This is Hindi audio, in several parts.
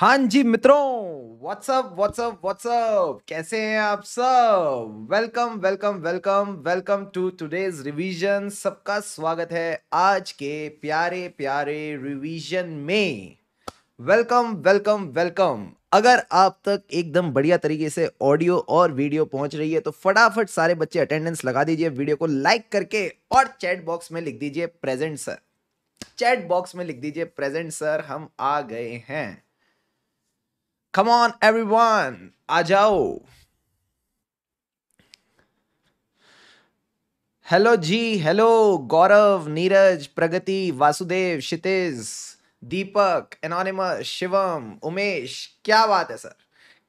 हाँ जी मित्रों व्हाट्सअप व्हाट्सअप व्हाट्सअप कैसे हैं आप सब welcome welcome welcome welcome to today's revision सबका स्वागत है आज के प्यारे प्यारे रिवीजन में वेलकम वेलकम वेलकम अगर आप तक एकदम बढ़िया तरीके से ऑडियो और वीडियो पहुंच रही है तो फटाफट सारे बच्चे अटेंडेंस लगा दीजिए वीडियो को लाइक करके और चैट बॉक्स में लिख दीजिए प्रेजेंट सर चैट बॉक्स में लिख दीजिए प्रेजेंट सर हम आ गए हैं कम ऑन एवरीवन आ जाओ hello ji hello Gaurav Neeraj Pragati Vasudev Kshitij Deepak anonymous Shivam Umesh क्या बात है सर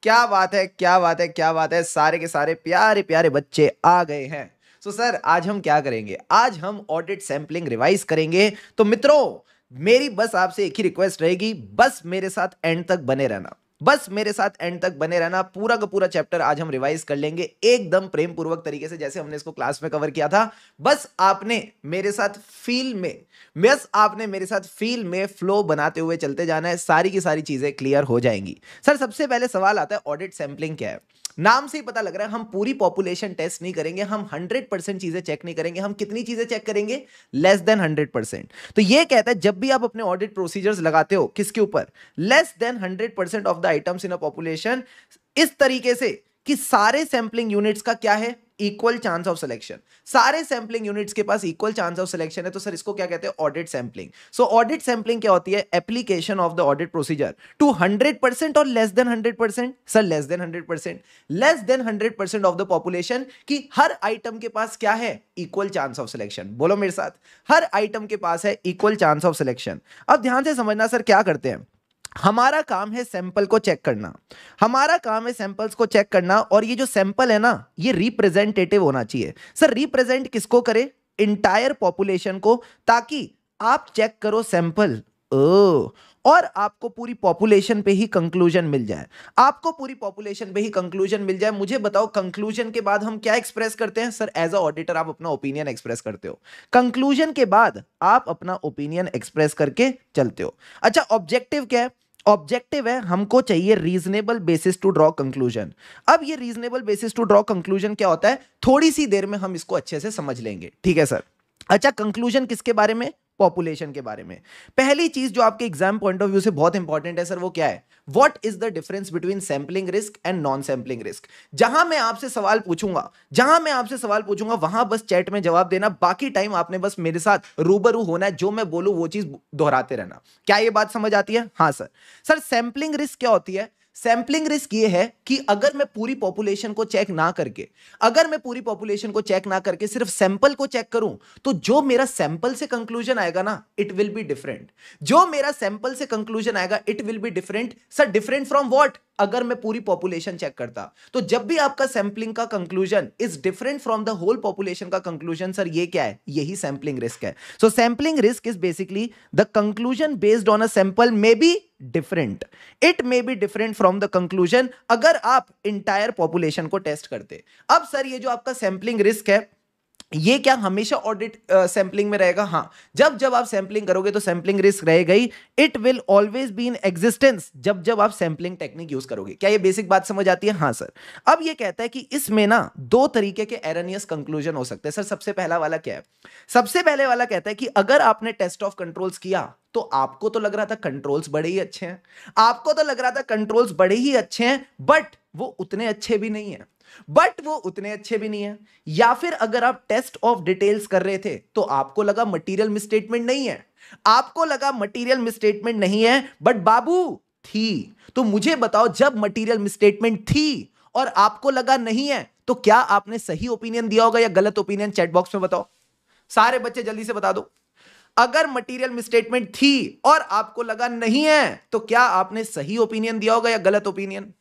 क्या बात है क्या बात है क्या बात है सारे के सारे प्यारे प्यारे बच्चे आ गए हैं सो so, सर आज हम क्या करेंगे आज हम ऑडिट सैम्पलिंग रिवाइज करेंगे तो मित्रों मेरी बस आपसे एक ही रिक्वेस्ट रहेगी बस मेरे साथ एंड तक बने रहना बस मेरे साथ एंड तक बने रहना पूरा का पूरा चैप्टर आज हम रिवाइज कर लेंगे एकदम प्रेम पूर्वक तरीके से जैसे हमने इसको क्लास में कवर किया था बस आपने मेरे साथ फील में बस आपने मेरे साथ फील में फ्लो बनाते हुए चलते जाना है सारी की सारी चीजें क्लियर हो जाएंगी सर सबसे पहले सवाल आता है ऑडिट सैम्पलिंग क्या है नाम से ही पता लग रहा है हम पूरी पॉपुलेशन टेस्ट नहीं करेंगे हम 100 परसेंट चीज़ें चेक नहीं करेंगे हम कितनी चीज़ें चेक करेंगे लेस देन 100 परसेंट तो ये कहता है जब भी आप अपने ऑडिट प्रोसीजर्स लगाते हो किसके ऊपर less than 100 percent of the items in a population इस तरीके से कि सारे सैंपलिंग यूनिट्स का क्या है इक्वल चांस ऑफ सिलेक्शन सारे सैंपलिंग यूनिट्स के पास इक्वल चांस ऑफ सिलेक्शन है तो सर इसको क्या कहते हैं audit sampling so audit sampling क्या होती है application of the audit procedure to hundred percent और less than hundred percent sir less than hundred percent less than hundred percent of the population कि हर आइटम के पास क्या है इक्वल चांस ऑफ सिलेक्शन बोलो मेरे साथ हर आइटम के पास है इक्वल चांस ऑफ सिलेक्शन अब ध्यान से समझना सर क्या करते हैं हमारा काम है सैंपल को चेक करना हमारा काम है सैंपल्स को चेक करना और ये जो सैंपल है ना ये रिप्रेजेंटेटिव होना चाहिए सर रिप्रेजेंट किसको करे इंटायर पॉपुलेशन को ताकि आप चेक करो सैंपल ओ और आपको पूरी पॉपुलेशन पे ही कंक्लूजन मिल जाए आपको पूरी पॉपुलेशन पे ही कंक्लूजन मिल जाए मुझे बताओ कंक्लूजन के बाद हम क्या एक्सप्रेस करते हैं सर एज अ ऑडिटर आप अपना ओपिनियन एक्सप्रेस करते हो कंक्लूजन के बाद आप अपना ओपिनियन एक्सप्रेस करके चलते हो अच्छा ऑब्जेक्टिव क्या है ऑब्जेक्टिव है हमको चाहिए reasonable basis to draw conclusion अब ये reasonable basis to draw conclusion क्या होता है थोड़ी सी देर में हम इसको अच्छे से समझ लेंगे ठीक है सर अच्छा कंक्लूजन किसके बारे में पॉपुलेशन के बारे में पहली चीज जो आपके एग्जाम पॉइंट ऑफ व्यू से बहुत इंपॉर्टेंट है सर वो क्या है what is the difference between sampling risk and non sampling risk जहां मैं आपसे सवाल पूछूंगा जहां मैं आपसे सवाल पूछूंगा वहां बस चैट में जवाब देना बाकी टाइम आपने बस मेरे साथ रूबरू होना है जो मैं बोलू वो चीज दोहराते रहना क्या ये बात समझ आती है हाँ सर सर सैम्पलिंग रिस्क क्या होती है सैम्पलिंग रिस्क ये है कि अगर मैं पूरी पॉपुलेशन को चेक ना करके अगर मैं पूरी पॉपुलेशन को चेक ना करके सिर्फ सैंपल को चेक करूं तो जो मेरा सैंपल से कंक्लूजन आएगा ना इट विल बी डिफरेंट जो मेरा सैंपल से कंक्लूजन आएगा it will be different sir different from what अगर मैं पूरी पॉपुलेशन चेक करता तो जब भी आपका सैंपलिंग का conclusion is different from the whole population का कंक्लूजन सर ये क्या है यही सैंपलिंग रिस्क है so sampling risk is basically the conclusion based on a sample may be different it may be different from the conclusion अगर आप इंटायर पॉपुलेशन को टेस्ट करते अब सर ये जो आपका सैंपलिंग रिस्क है ये क्या हमेशा ऑडिट सैम्पलिंग में रहेगा हाँ जब जब आप सैम्पलिंग करोगे तो सैम्पलिंग रिस्क रहेगा ही it will always be in existence जब जब आप सैम्पलिंग टेक्निक यूज करोगे क्या ये बेसिक बात समझ आती है हाँ सर अब ये कहता है कि इसमें ना दो तरीके के एरनियस कंक्लूजन हो सकते हैं सर सबसे पहला वाला क्या है सबसे पहले वाला कहता है कि अगर आपने टेस्ट ऑफ कंट्रोल्स किया तो आपको तो लग रहा था कंट्रोल्स बड़े ही अच्छे हैं आपको तो लग रहा था कंट्रोल्स बड़े ही अच्छे हैं बट वो उतने अच्छे भी नहीं है बट वो उतने अच्छे भी नहीं है या फिर अगर आप टेस्ट ऑफ डिटेल्स कर रहे थे तो आपको लगा मटेरियल मिसस्टेटमेंट नहीं है आपको लगा मटेरियल मिसस्टेटमेंट नहीं है बट बाबू थी तो मुझे बताओ जब मटेरियल मिसस्टेटमेंट थी और आपको लगा नहीं है तो क्या आपने सही ओपिनियन दिया होगा या गलत ओपिनियन चैट बॉक्स में बताओ सारे बच्चे जल्दी से बता दो अगर मटेरियल मिसस्टेटमेंट थी और आपको लगा नहीं है तो क्या आपने सही ओपिनियन दिया होगा या गलत opinion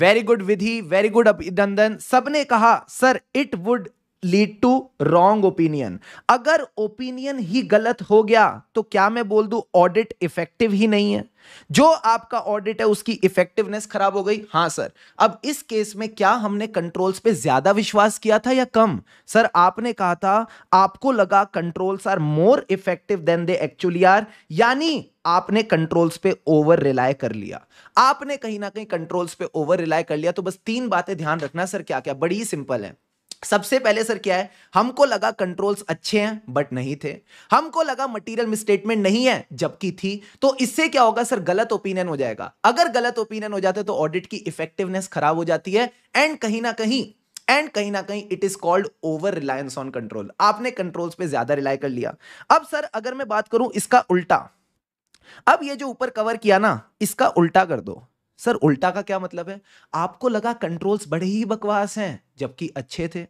very good Vidhi very good Abhinandan सबने कहा sir it would lead to wrong opinion अगर ओपिनियन ही गलत हो गया तो क्या मैं बोल दू ऑडिट इफेक्टिव ही नहीं है जो आपका ऑडिट है उसकी इफेक्टिवनेस खराब हो गई हाँ सर अब इस केस में क्या हमने कंट्रोल्स पे ज्यादा विश्वास किया था या कम सर आपने कहा था आपको लगा controls are more effective than they actually are यानी आपने कंट्रोल्स पे ओवर रिलाय कर लिया आपने कहीं ना कहीं कंट्रोल्स पे ओवर रिलाय कर लिया तो बस तीन बातें ध्यान रखना सर क्या क्या बड़ी सिंपल है सबसे पहले सर क्या है हमको लगा कंट्रोल्स अच्छे हैं बट नहीं थे हमको लगा मटेरियल मिसस्टेटमेंट नहीं है जबकि थी तो इससे क्या होगा सर गलत ओपिनियन हो जाएगा अगर गलत ओपिनियन हो जाता है तो ऑडिट की इफेक्टिवनेस खराब हो जाती है एंड कहीं ना कहीं एंड कहीं ना कहीं it is called over reliance on control आपने कंट्रोल्स पे ज्यादा रिलाय कर लिया अब सर अगर मैं बात करूं इसका उल्टा अब ये जो ऊपर कवर किया ना इसका उल्टा कर दो सर उल्टा का क्या मतलब है आपको लगा कंट्रोल्स बड़े ही बकवास हैं जबकि अच्छे थे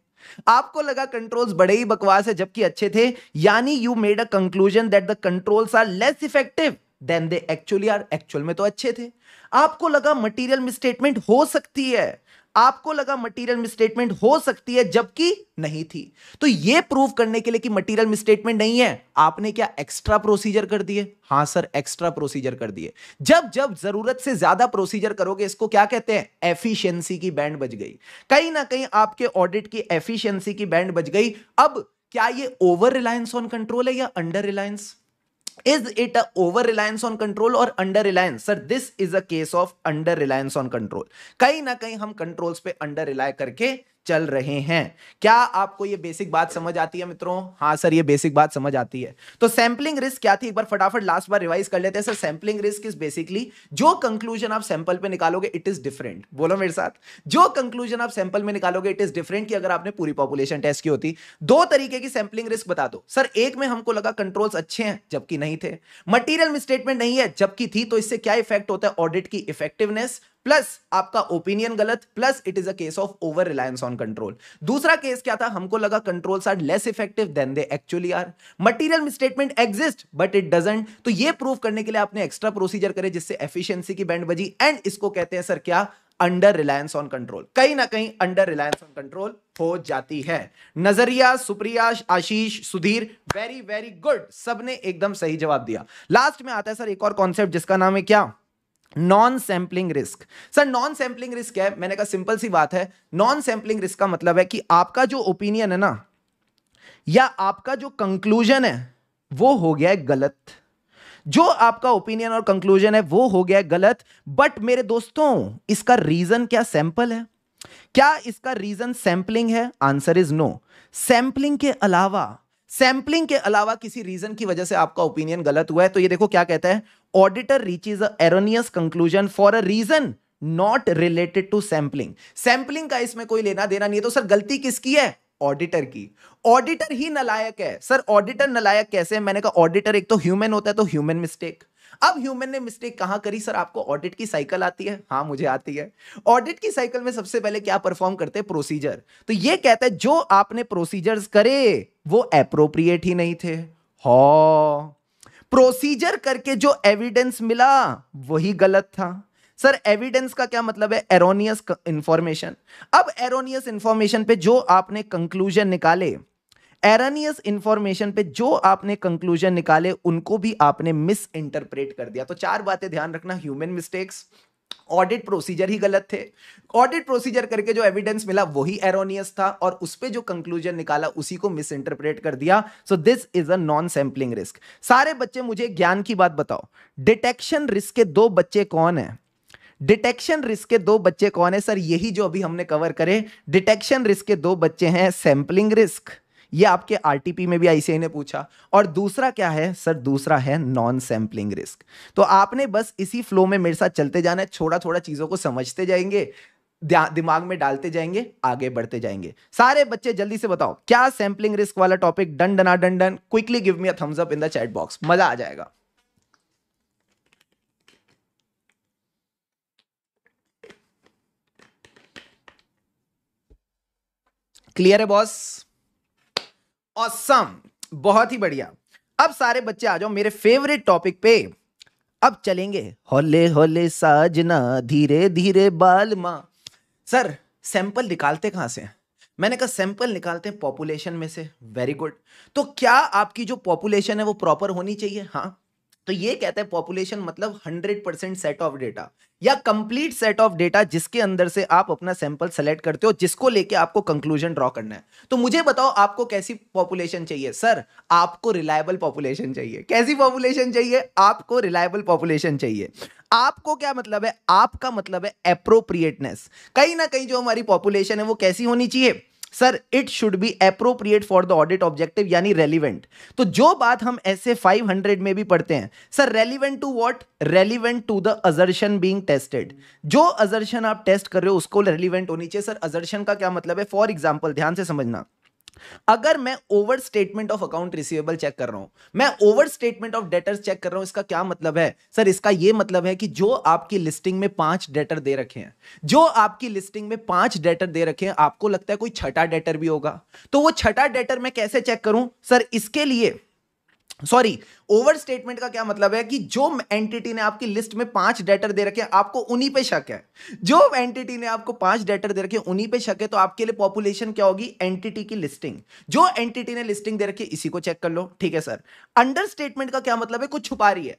आपको लगा कंट्रोल्स बड़े ही बकवास है जबकि अच्छे थे यानी you made a conclusion that the controls are less effective than they actually are actual में तो अच्छे थे आपको लगा मटीरियल मिसस्टेटमेंट हो सकती है आपको लगा मटेरियल मिसस्टेटमेंट हो सकती है जबकि नहीं थी तो यह प्रूव करने के लिए कि मटेरियल मिसस्टेटमेंट नहीं है आपने क्या एक्स्ट्रा प्रोसीजर कर दिए हां सर एक्स्ट्रा प्रोसीजर कर दिए जब जब जरूरत से ज्यादा प्रोसीजर करोगे इसको क्या कहते हैं एफिशिएंसी की बैंड बज गई कहीं ना कहीं आपके ऑडिट की एफिशियंसी की बैंड बज गई अब क्या यह ओवर रिलायंस ऑन कंट्रोल है या under reliance is it a over reliance on control or under reliance sir this is a case of under reliance on control कहीं ना कहीं हम controls पे under rely करके चल रहे हैं क्या आपको ये बेसिक बात समझ आती है मित्रों हाँ सर ये बेसिक बात समझ आती है तो सैंपलिंग रिस्क क्या थी एक बार फटाफट लास्ट बार रिवाइज कर लेते हैं sir sampling risk is basically जो कंक्लूजन आप सैंपल पे निकालोगे इट इज डिफरेंट बोलो मेरे साथ जो कंक्लूजन आप सैंपल में निकालोगे इट इज डिफरेंट कि अगर आपने पूरी पॉपुलेशन टेस्ट की होती दो तरीके की सैंपलिंग रिस्क बता दो सर एक में हमको लगा कंट्रोल्स अच्छे हैं जबकि नहीं थे मटीरियल मिस्टेटमेंट नहीं है जबकि थी तो इससे क्या इफेक्ट होता है ऑडिट की इफेक्टिवनेस प्लस आपका ओपिनियन गलत plus it is a case of over reliance on control दूसरा केस क्या था हमको लगा controls are less effective than they actually are material misstatement exist but it doesn't तो ये प्रूव करने के लिए आपने एक्स्ट्रा प्रोसीजर करे जिससे एफिशिएंसी की बैंड बजी एंड इसको कहते हैं सर क्या अंडर रिलायंस ऑन कंट्रोल कहीं ना कहीं अंडर रिलायंस ऑन कंट्रोल हो जाती है नजरिया Supriya Ashish Sudhir very very good सबने एकदम सही जवाब दिया लास्ट में आता है सर एक और कॉन्सेप्ट जिसका नाम है क्या non sampling risk sir non sampling risk है मैंने कहा सिंपल सी बात है नॉन सैंपलिंग रिस्क का मतलब है कि आपका जो ओपिनियन है ना या आपका जो कंक्लूजन है वो हो गया है गलत जो आपका ओपिनियन और कंक्लूजन है वो हो गया है गलत बट मेरे दोस्तों इसका रीजन क्या सैंपल है क्या इसका रीजन सैंपलिंग है आंसर इज नो सैंपलिंग के अलावा सैंपलिंग के अलावा किसी रीजन की वजह से आपका ओपिनियन गलत हुआ है तो ये देखो क्या कहता है auditor is erroneous conclusion for a reason not related to sampling sampling का इसमें कोई लेना देना नहीं है तो सर गलती किसकी है ऑडिटर की ऑडिटर ही नलायक है सर ऑडिटर नलायक कैसे है मैंने कहा ऑडिटर एक तो ह्यूमन होता है तो ह्यूमन मिस्टेक अब ह्यूमन ने मिस्टेक कहां करी सर आपको ऑडिट की साइकिल आती है हाँ मुझे आती है ऑडिट की साइकिल में सबसे पहले क्या परफॉर्म करते हैं प्रोसीजर तो ये कहता है जो आपने प्रोसीजर्स करे वो अप्रोप्रिएट ही नहीं थे हो प्रोसीजर करके जो एविडेंस मिला वही गलत था सर एविडेंस का क्या मतलब है एरोनियस इंफॉर्मेशन अब एरोनियस इंफॉर्मेशन पे जो आपने कंक्लूजन निकाले एरोनियस इंफॉर्मेशन पे जो आपने कंक्लूजन निकाले उनको भी आपने मिस इंटरप्रेट कर दिया तो चार बातें ध्यान रखना ह्यूमन मिस्टेक्स ऑडिट प्रोसीजर ही गलत थे ऑडिट प्रोसीजर करके जो एविडेंस मिला वही एरोनियस था और उस पर जो कंक्लूजन निकाला उसी को मिस इंटरप्रेट कर दिया so this is a non sampling risk सारे बच्चे मुझे ज्ञान की बात बताओ डिटेक्शन रिस्क के दो बच्चे कौन है डिटेक्शन रिस्क के दो बच्चे कौन है सर यही जो अभी हमने कवर करे डिटेक्शन रिस्क के दो बच्चे हैं सैम्पलिंग रिस्क ये आपके आरटीपी में भी आईसीआई ने पूछा और दूसरा क्या है सर दूसरा है नॉन सैम्पलिंग रिस्क तो आपने बस इसी फ्लो में मेरे साथ चलते जाना है छोटा थोड़ा चीज़ों को समझते जाएंगे दिमाग में डालते जाएंगे आगे बढ़ते जाएंगे सारे बच्चे जल्दी से बताओ क्या सैम्पलिंग रिस्क वाला टॉपिक डन डना done done quickly give me a thumbs up in the chat box मजा आ जाएगा क्लियर है बॉस ऑसम बहुत ही बढ़िया अब सारे बच्चे आ जाओ मेरे फेवरेट टॉपिक पे अब चलेंगे होले होले साजना धीरे धीरे बाल माँ सर सैंपल निकालते कहाँ से मैंने कहा सैंपल निकालते हैं पॉपुलेशन में से वेरी गुड तो क्या आपकी जो पॉपुलेशन है वो प्रॉपर होनी चाहिए हाँ तो ये कहते हैं पॉपुलेशन मतलब 100 परसेंट सेट ऑफ डेटा या कंप्लीट सेट ऑफ डेटा जिसके अंदर से आप अपना सैंपल सेलेक्ट करते हो जिसको लेके आपको कंक्लूजन ड्रॉ करना है तो मुझे बताओ आपको कैसी पॉपुलेशन चाहिए सर आपको रिलायबल पॉपुलेशन चाहिए कैसी पॉपुलेशन चाहिए आपको रिलायबल पॉपुलेशन चाहिए आपको क्या मतलब है आपका मतलब है अप्रोप्रिएटनेस कहीं ना कहीं जो हमारी पॉपुलेशन है वो कैसी होनी चाहिए sir it should be appropriate for the audit objective यानी रेलिवेंट तो जो बात हम ऐसे 500 में भी पढ़ते हैं sir relevant to what relevant to the assertion being tested जो अजर्शन आप टेस्ट कर रहे हो उसको रेलिवेंट होनी चाहिए सर अजर्शन का क्या मतलब है फॉर एग्जाम्पल ध्यान से समझना अगर मैं overstatement of account receivable check कर रहा हूं मैं overstatement of debtors check कर रहा हूं इसका क्या मतलब है सर इसका यह मतलब है कि जो आपकी लिस्टिंग में पांच डेटर दे रखे हैं जो आपकी लिस्टिंग में पांच डेटर दे रखे हैं आपको लगता है कोई छठा डेटर भी होगा तो वो छठा डेटर मैं कैसे चेक करूं सर इसके लिए सॉरी ओवर स्टेटमेंट का क्या मतलब है कि जो एंटिटी ने आपकी लिस्ट में पांच डेटर दे रखे आपको उन्हीं पे शक है जो एंटिटी ने आपको पांच डेटर दे रखे उन्हीं पे शक है तो आपके लिए पॉपुलेशन क्या होगी एंटिटी की लिस्टिंग जो एंटिटी ने लिस्टिंग दे रखी इसी को चेक कर लो ठीक है सर अंडर स्टेटमेंट का क्या मतलब है कुछ छुपा रही है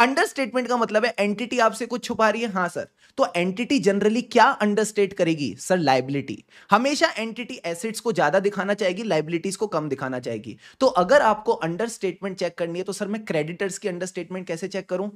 अंडरस्टेटमेंट का मतलब है एंटिटी आपसे कुछ छुपा रही है हाँ सर तो एंटिटी जनरली क्या अंडरस्टेट करेगी सर लाइबिलिटी हमेशा एंटिटी एसेट्स को ज्यादा दिखाना चाहेगी लाइबिलिटीज को कम दिखाना चाहेगी तो अगर आपको अंडरस्टेटमेंट चेक करनी है तो सर मैं क्रेडिटर्स की अंडरस्टेटमेंट कैसे चेक करूं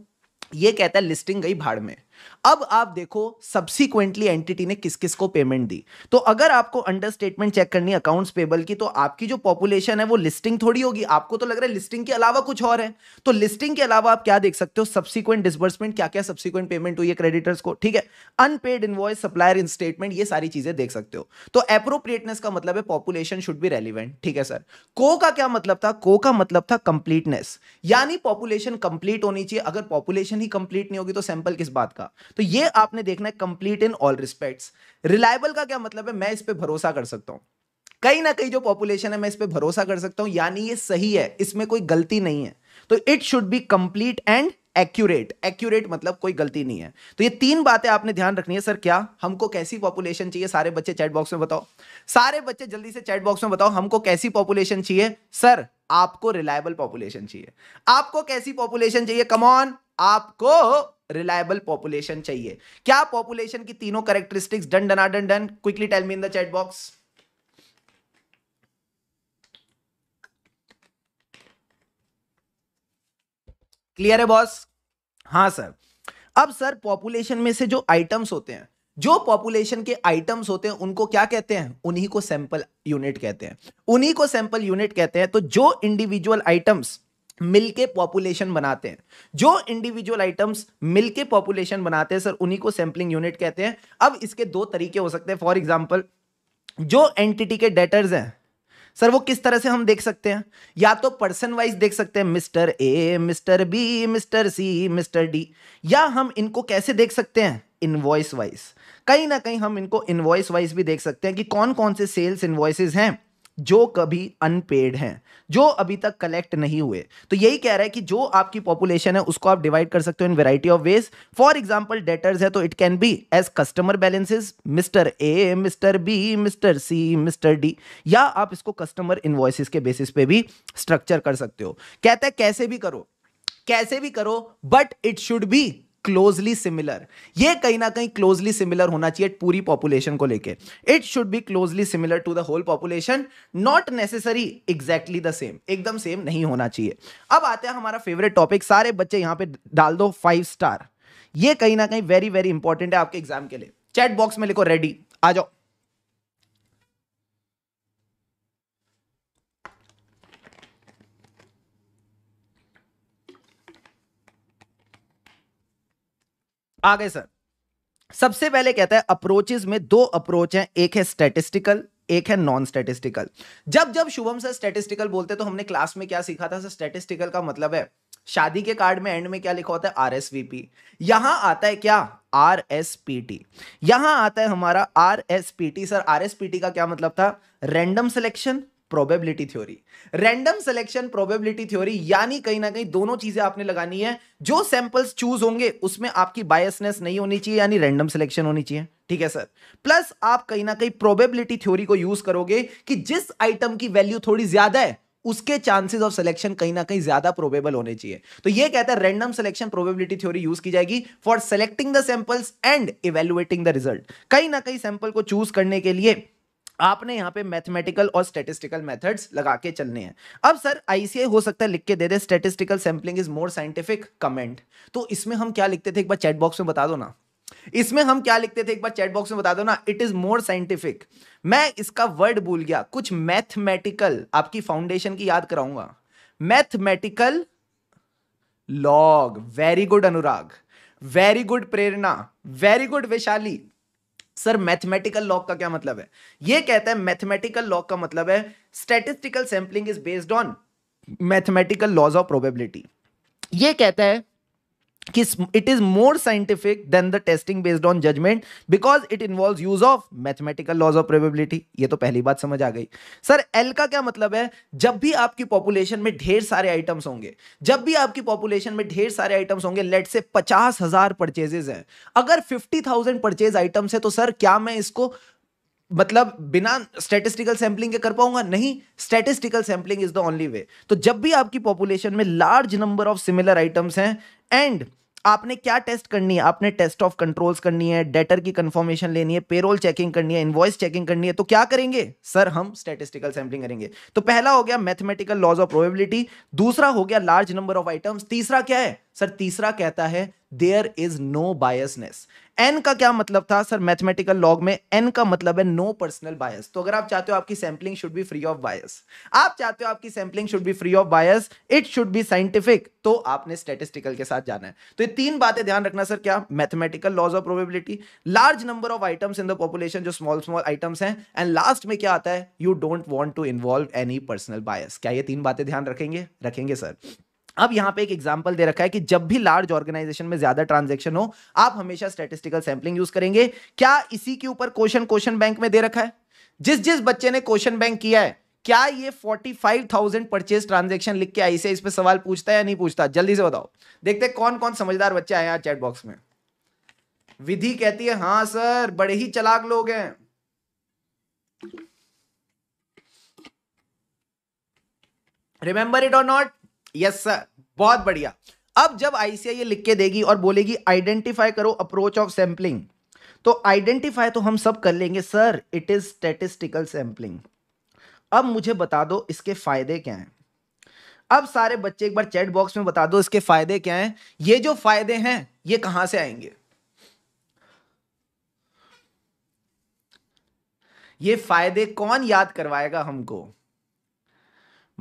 ये कहता है लिस्टिंग गई भाड़ में अब आप देखो सब्सिक्वेंटली एंटिटी ने किस किस को पेमेंट दी तो अगर आपको अंडर स्टेटमेंट चेक करनी अकाउंट्स पेबल की तो आपकी जो पॉपुलेशन है वो लिस्टिंग थोड़ी होगी आपको तो लग रहा है लिस्टिंग के अलावा कुछ और है तो लिस्टिंग के अलावा आप क्या देख सकते हो सब्सिक्वेंट डिसबर्समेंट क्या क्या सब्सिक्वेंट पेमेंट हुई है क्रेडिटर्स को ठीक है unpaid invoice supplier in statement ये सारी चीजें देख सकते हो तो अप्रोप्रिएटनेस का मतलब है पॉपुलेशन शुड बी रेलिवेंट ठीक है सर को का क्या मतलब था को का मतलब था कंप्लीटनेस यानी पॉपुलेशन कंप्लीट होनी चाहिए अगर पॉपुलेशन ही कंप्लीट नहीं होगी तो सैंपल किस बात का था तो ये आपने देखना है complete in all respects reliable का क्या मतलब है मैं इस पर भरोसा कर सकता हूँ कहीं ना कहीं जो पॉपुलेशन है मैं इस पर भरोसा कर सकता हूँ यानी ये सही है इसमें कोई गलती नहीं है तो it should be complete and accurate accurate मतलब कोई गलती नहीं है तो ये तीन बातें आपने ध्यान रखनी है सर क्या हमको कैसी पॉपुलेशन चाहिए सारे बच्चे चैट बॉक्स में बताओ सारे बच्चे जल्दी से चैट बॉक्स में बताओ हमको कैसी पॉपुलेशन चाहिए सर आपको रिलायबल पॉपुलेशन चाहिए आपको कैसी पॉपुलेशन चाहिए कमॉन आपको रिलायबल पॉपुलेशन चाहिए क्या पॉपुलेशन की तीनों करेक्टरिस्टिक्स डन डना done done quickly tell me in the chat box clear है बॉस हाँ सर अब सर पॉपुलेशन में से जो आइटम्स होते हैं जो पॉपुलेशन के आइटम्स होते हैं उनको क्या कहते हैं उन्हीं को सैंपल यूनिट कहते हैं उन्हीं को सैंपल यूनिट कहते हैं तो जो इंडिविजुअल आइटम्स मिलके पॉपुलेशन बनाते हैं जो इंडिविजुअल आइटम्स मिलके पॉपुलेशन बनाते हैं सर उन्हीं को सैम्पलिंग यूनिट कहते हैं अब इसके दो तरीके हो सकते हैं फॉर एग्जांपल जो एंटिटी के डेटर्स हैं सर वो किस तरह से हम देख सकते हैं या तो पर्सन वाइज देख सकते हैं mister A mister B mister C mister D या हम इनको कैसे देख सकते हैं इनवॉइस वाइज कहीं ना कहीं हम इनको इनवॉइस वाइज भी देख सकते हैं कि कौन कौन से सेल्स इनवॉइसेज हैं जो कभी अनपेड हैं जो अभी तक कलेक्ट नहीं हुए तो यही कह रहा है कि जो आपकी पॉपुलेशन है उसको आप डिवाइड कर सकते हो in variety of ways for example debtors है तो it can be as customer balances mister A mister B mister C mister D या आप इसको कस्टमर इन्वॉइसिस के बेसिस पे भी स्ट्रक्चर कर सकते हो कहता है कैसे भी करो कैसे भी करो but it should be closely similar ये कहीं ना कहीं क्लोजली सिमिलर होना चाहिए पूरी पॉपुलेशन को लेके it should be closely similar to the whole population not necessary exactly the same एकदम सेम नहीं होना चाहिए अब आते हैं हमारा फेवरेट टॉपिक सारे बच्चे यहां पे डाल दो फाइव स्टार ये कहीं ना कहीं वेरी वेरी इंपॉर्टेंट है आपके एग्जाम के लिए चैट बॉक्स में लिखो रेडी आ जाओ आगे सर सबसे पहले कहता है अप्रोचेस में दो अप्रोच हैं एक है स्टैटिस्टिकल एक है नॉन स्टैटिस्टिकल जब जब शुभम सर स्टैटिस्टिकल बोलते तो हमने क्लास में क्या सीखा था सर स्टैटिस्टिकल का मतलब है शादी के कार्ड में एंड में क्या लिखा होता है आर एस वी पी यहां आता है क्या आर एस पी टी यहां आता है हमारा R S P T sir R S P T का क्या मतलब था random selection probability theory random selection probability theory यानी कहीं ना कहीं दोनों चीजें आपने लगानी है जो सैंपल्स चूज होंगे उसमें आपकी बायसनेस नहीं होनी चाहिए यानी रैंडम सिलेक्शन होनी चाहिए ठीक है सर प्लस आप कहीं ना कहीं प्रोबेबिलिटी थ्योरी को यूज करोगे कि जिस आइटम की वैल्यू थोड़ी ज्यादा है उसके चांसेस ऑफ सिलेक्शन कहीं ना कहीं ज्यादा प्रोबेबल होने चाहिए तो ये कहता है random selection probability theory use की जाएगी for selecting the samples and evaluating the result कहीं ना कहीं सैंपल को चूज करने के लिए आपने यहाँ पे मैथमेटिकल और स्टेटिस्टिकल मेथड्स लगा के चलने हैं अब सर आईसीआई हो सकता है लिख के दे दे statistical sampling is more scientific comment तो इसमें हम क्या लिखते थे एक बार चैट बॉक्स में बता दो ना इसमें हम क्या लिखते थे एक बार चैट बॉक्स में बता दो ना इट इज मोर साइंटिफिक मैं इसका वर्ड भूल गया कुछ मैथमेटिकल आपकी फाउंडेशन की याद कराऊंगा mathematical law very good Anurag very good Prerna very good Vaishali sir mathematical law का क्या मतलब है ये कहता है मैथमेटिकल लॉक का मतलब है statistical sampling is based on mathematical laws of probability ये कहता है it is more scientific than the testing based on judgement because it involve use of mathematical laws of probability ये तो पहली बात समझ आ गई सर एल का क्या मतलब है जब भी आपकी पॉपुलेशन में ढेर सारे आइटम्स होंगे जब भी आपकी पॉपुलेशन में ढेर सारे आइटम्स होंगे लेट से पचास हजार परचेजेज हैं अगर फिफ्टी थाउजेंड परचेज आइटम्स है तो सर क्या मैं इसको मतलब बिना स्टेटिस्टिकल सैंपलिंग के कर पाऊंगा नहीं statistical sampling is the only way तो जब भी आपकी पॉपुलेशन में large number of similar items हैं एंड आपने क्या टेस्ट करनी है आपने टेस्ट ऑफ कंट्रोल्स करनी है डेटर की कंफर्मेशन लेनी है पेरोल चेकिंग करनी है इनवॉइस चेकिंग करनी है तो क्या करेंगे सर हम स्टेटिस्टिकल सैम्पलिंग करेंगे तो पहला हो गया मैथमेटिकल लॉज ऑफ प्रोबेबिलिटी दूसरा हो गया लार्ज नंबर ऑफ आइटम्स तीसरा क्या है सर तीसरा कहता है there is no biasness N का क्या मतलब था सर मैथमेटिकल लॉग में एन का मतलब है नो पर्सनल बायस तो अगर आप चाहते हो आपकी sampling should be free of bias आप चाहते हो आपकी sampling should be free of bias it should be scientific तो आपने स्टेटिस्टिकल के साथ जाना है तो ये तीन बातें ध्यान रखना सर क्या mathematical laws of probability large number of items in the population जो स्मॉल स्मॉल आइटम्स हैं एंड लास्ट में क्या आता है you don't want to involve any personal bias क्या ये तीन बातें ध्यान रखेंगे रखेंगे सर अब यहां पे एक एग्जाम्पल दे रखा है कि जब भी लार्ज ऑर्गेनाइजेशन में ज्यादा ट्रांजेक्शन हो आप हमेशा स्टेटिस्टिकल सैम्पलिंग यूज करेंगे क्या इसी के ऊपर क्वेश्चन क्वेश्चन बैंक में दे रखा है जिस जिस बच्चे ने क्वेश्चन बैंक किया है क्या ये 45,000 परचेज ट्रांजेक्शन लिख के आई से इस पे सवाल पूछता है या नहीं पूछता जल्दी से बताओ देखते कौन कौन समझदार बच्चे आए यहां चैट बॉक्स में विधि कहती है हाँ सर बड़े ही चलाक लोग हैं रिमेंबर इट और नॉट यस सर बहुत बढ़िया अब जब आईसीआई ये लिख के देगी और बोलेगी आइडेंटिफाई करो अप्रोच ऑफ सैंपलिंग तो आइडेंटिफाई तो हम सब कर लेंगे sir it is statistical sampling अब मुझे बता दो इसके फायदे क्या हैं अब सारे बच्चे एक बार चैट बॉक्स में बता दो इसके फायदे क्या हैं ये जो फायदे हैं ये कहां से आएंगे ये फायदे कौन याद करवाएगा हमको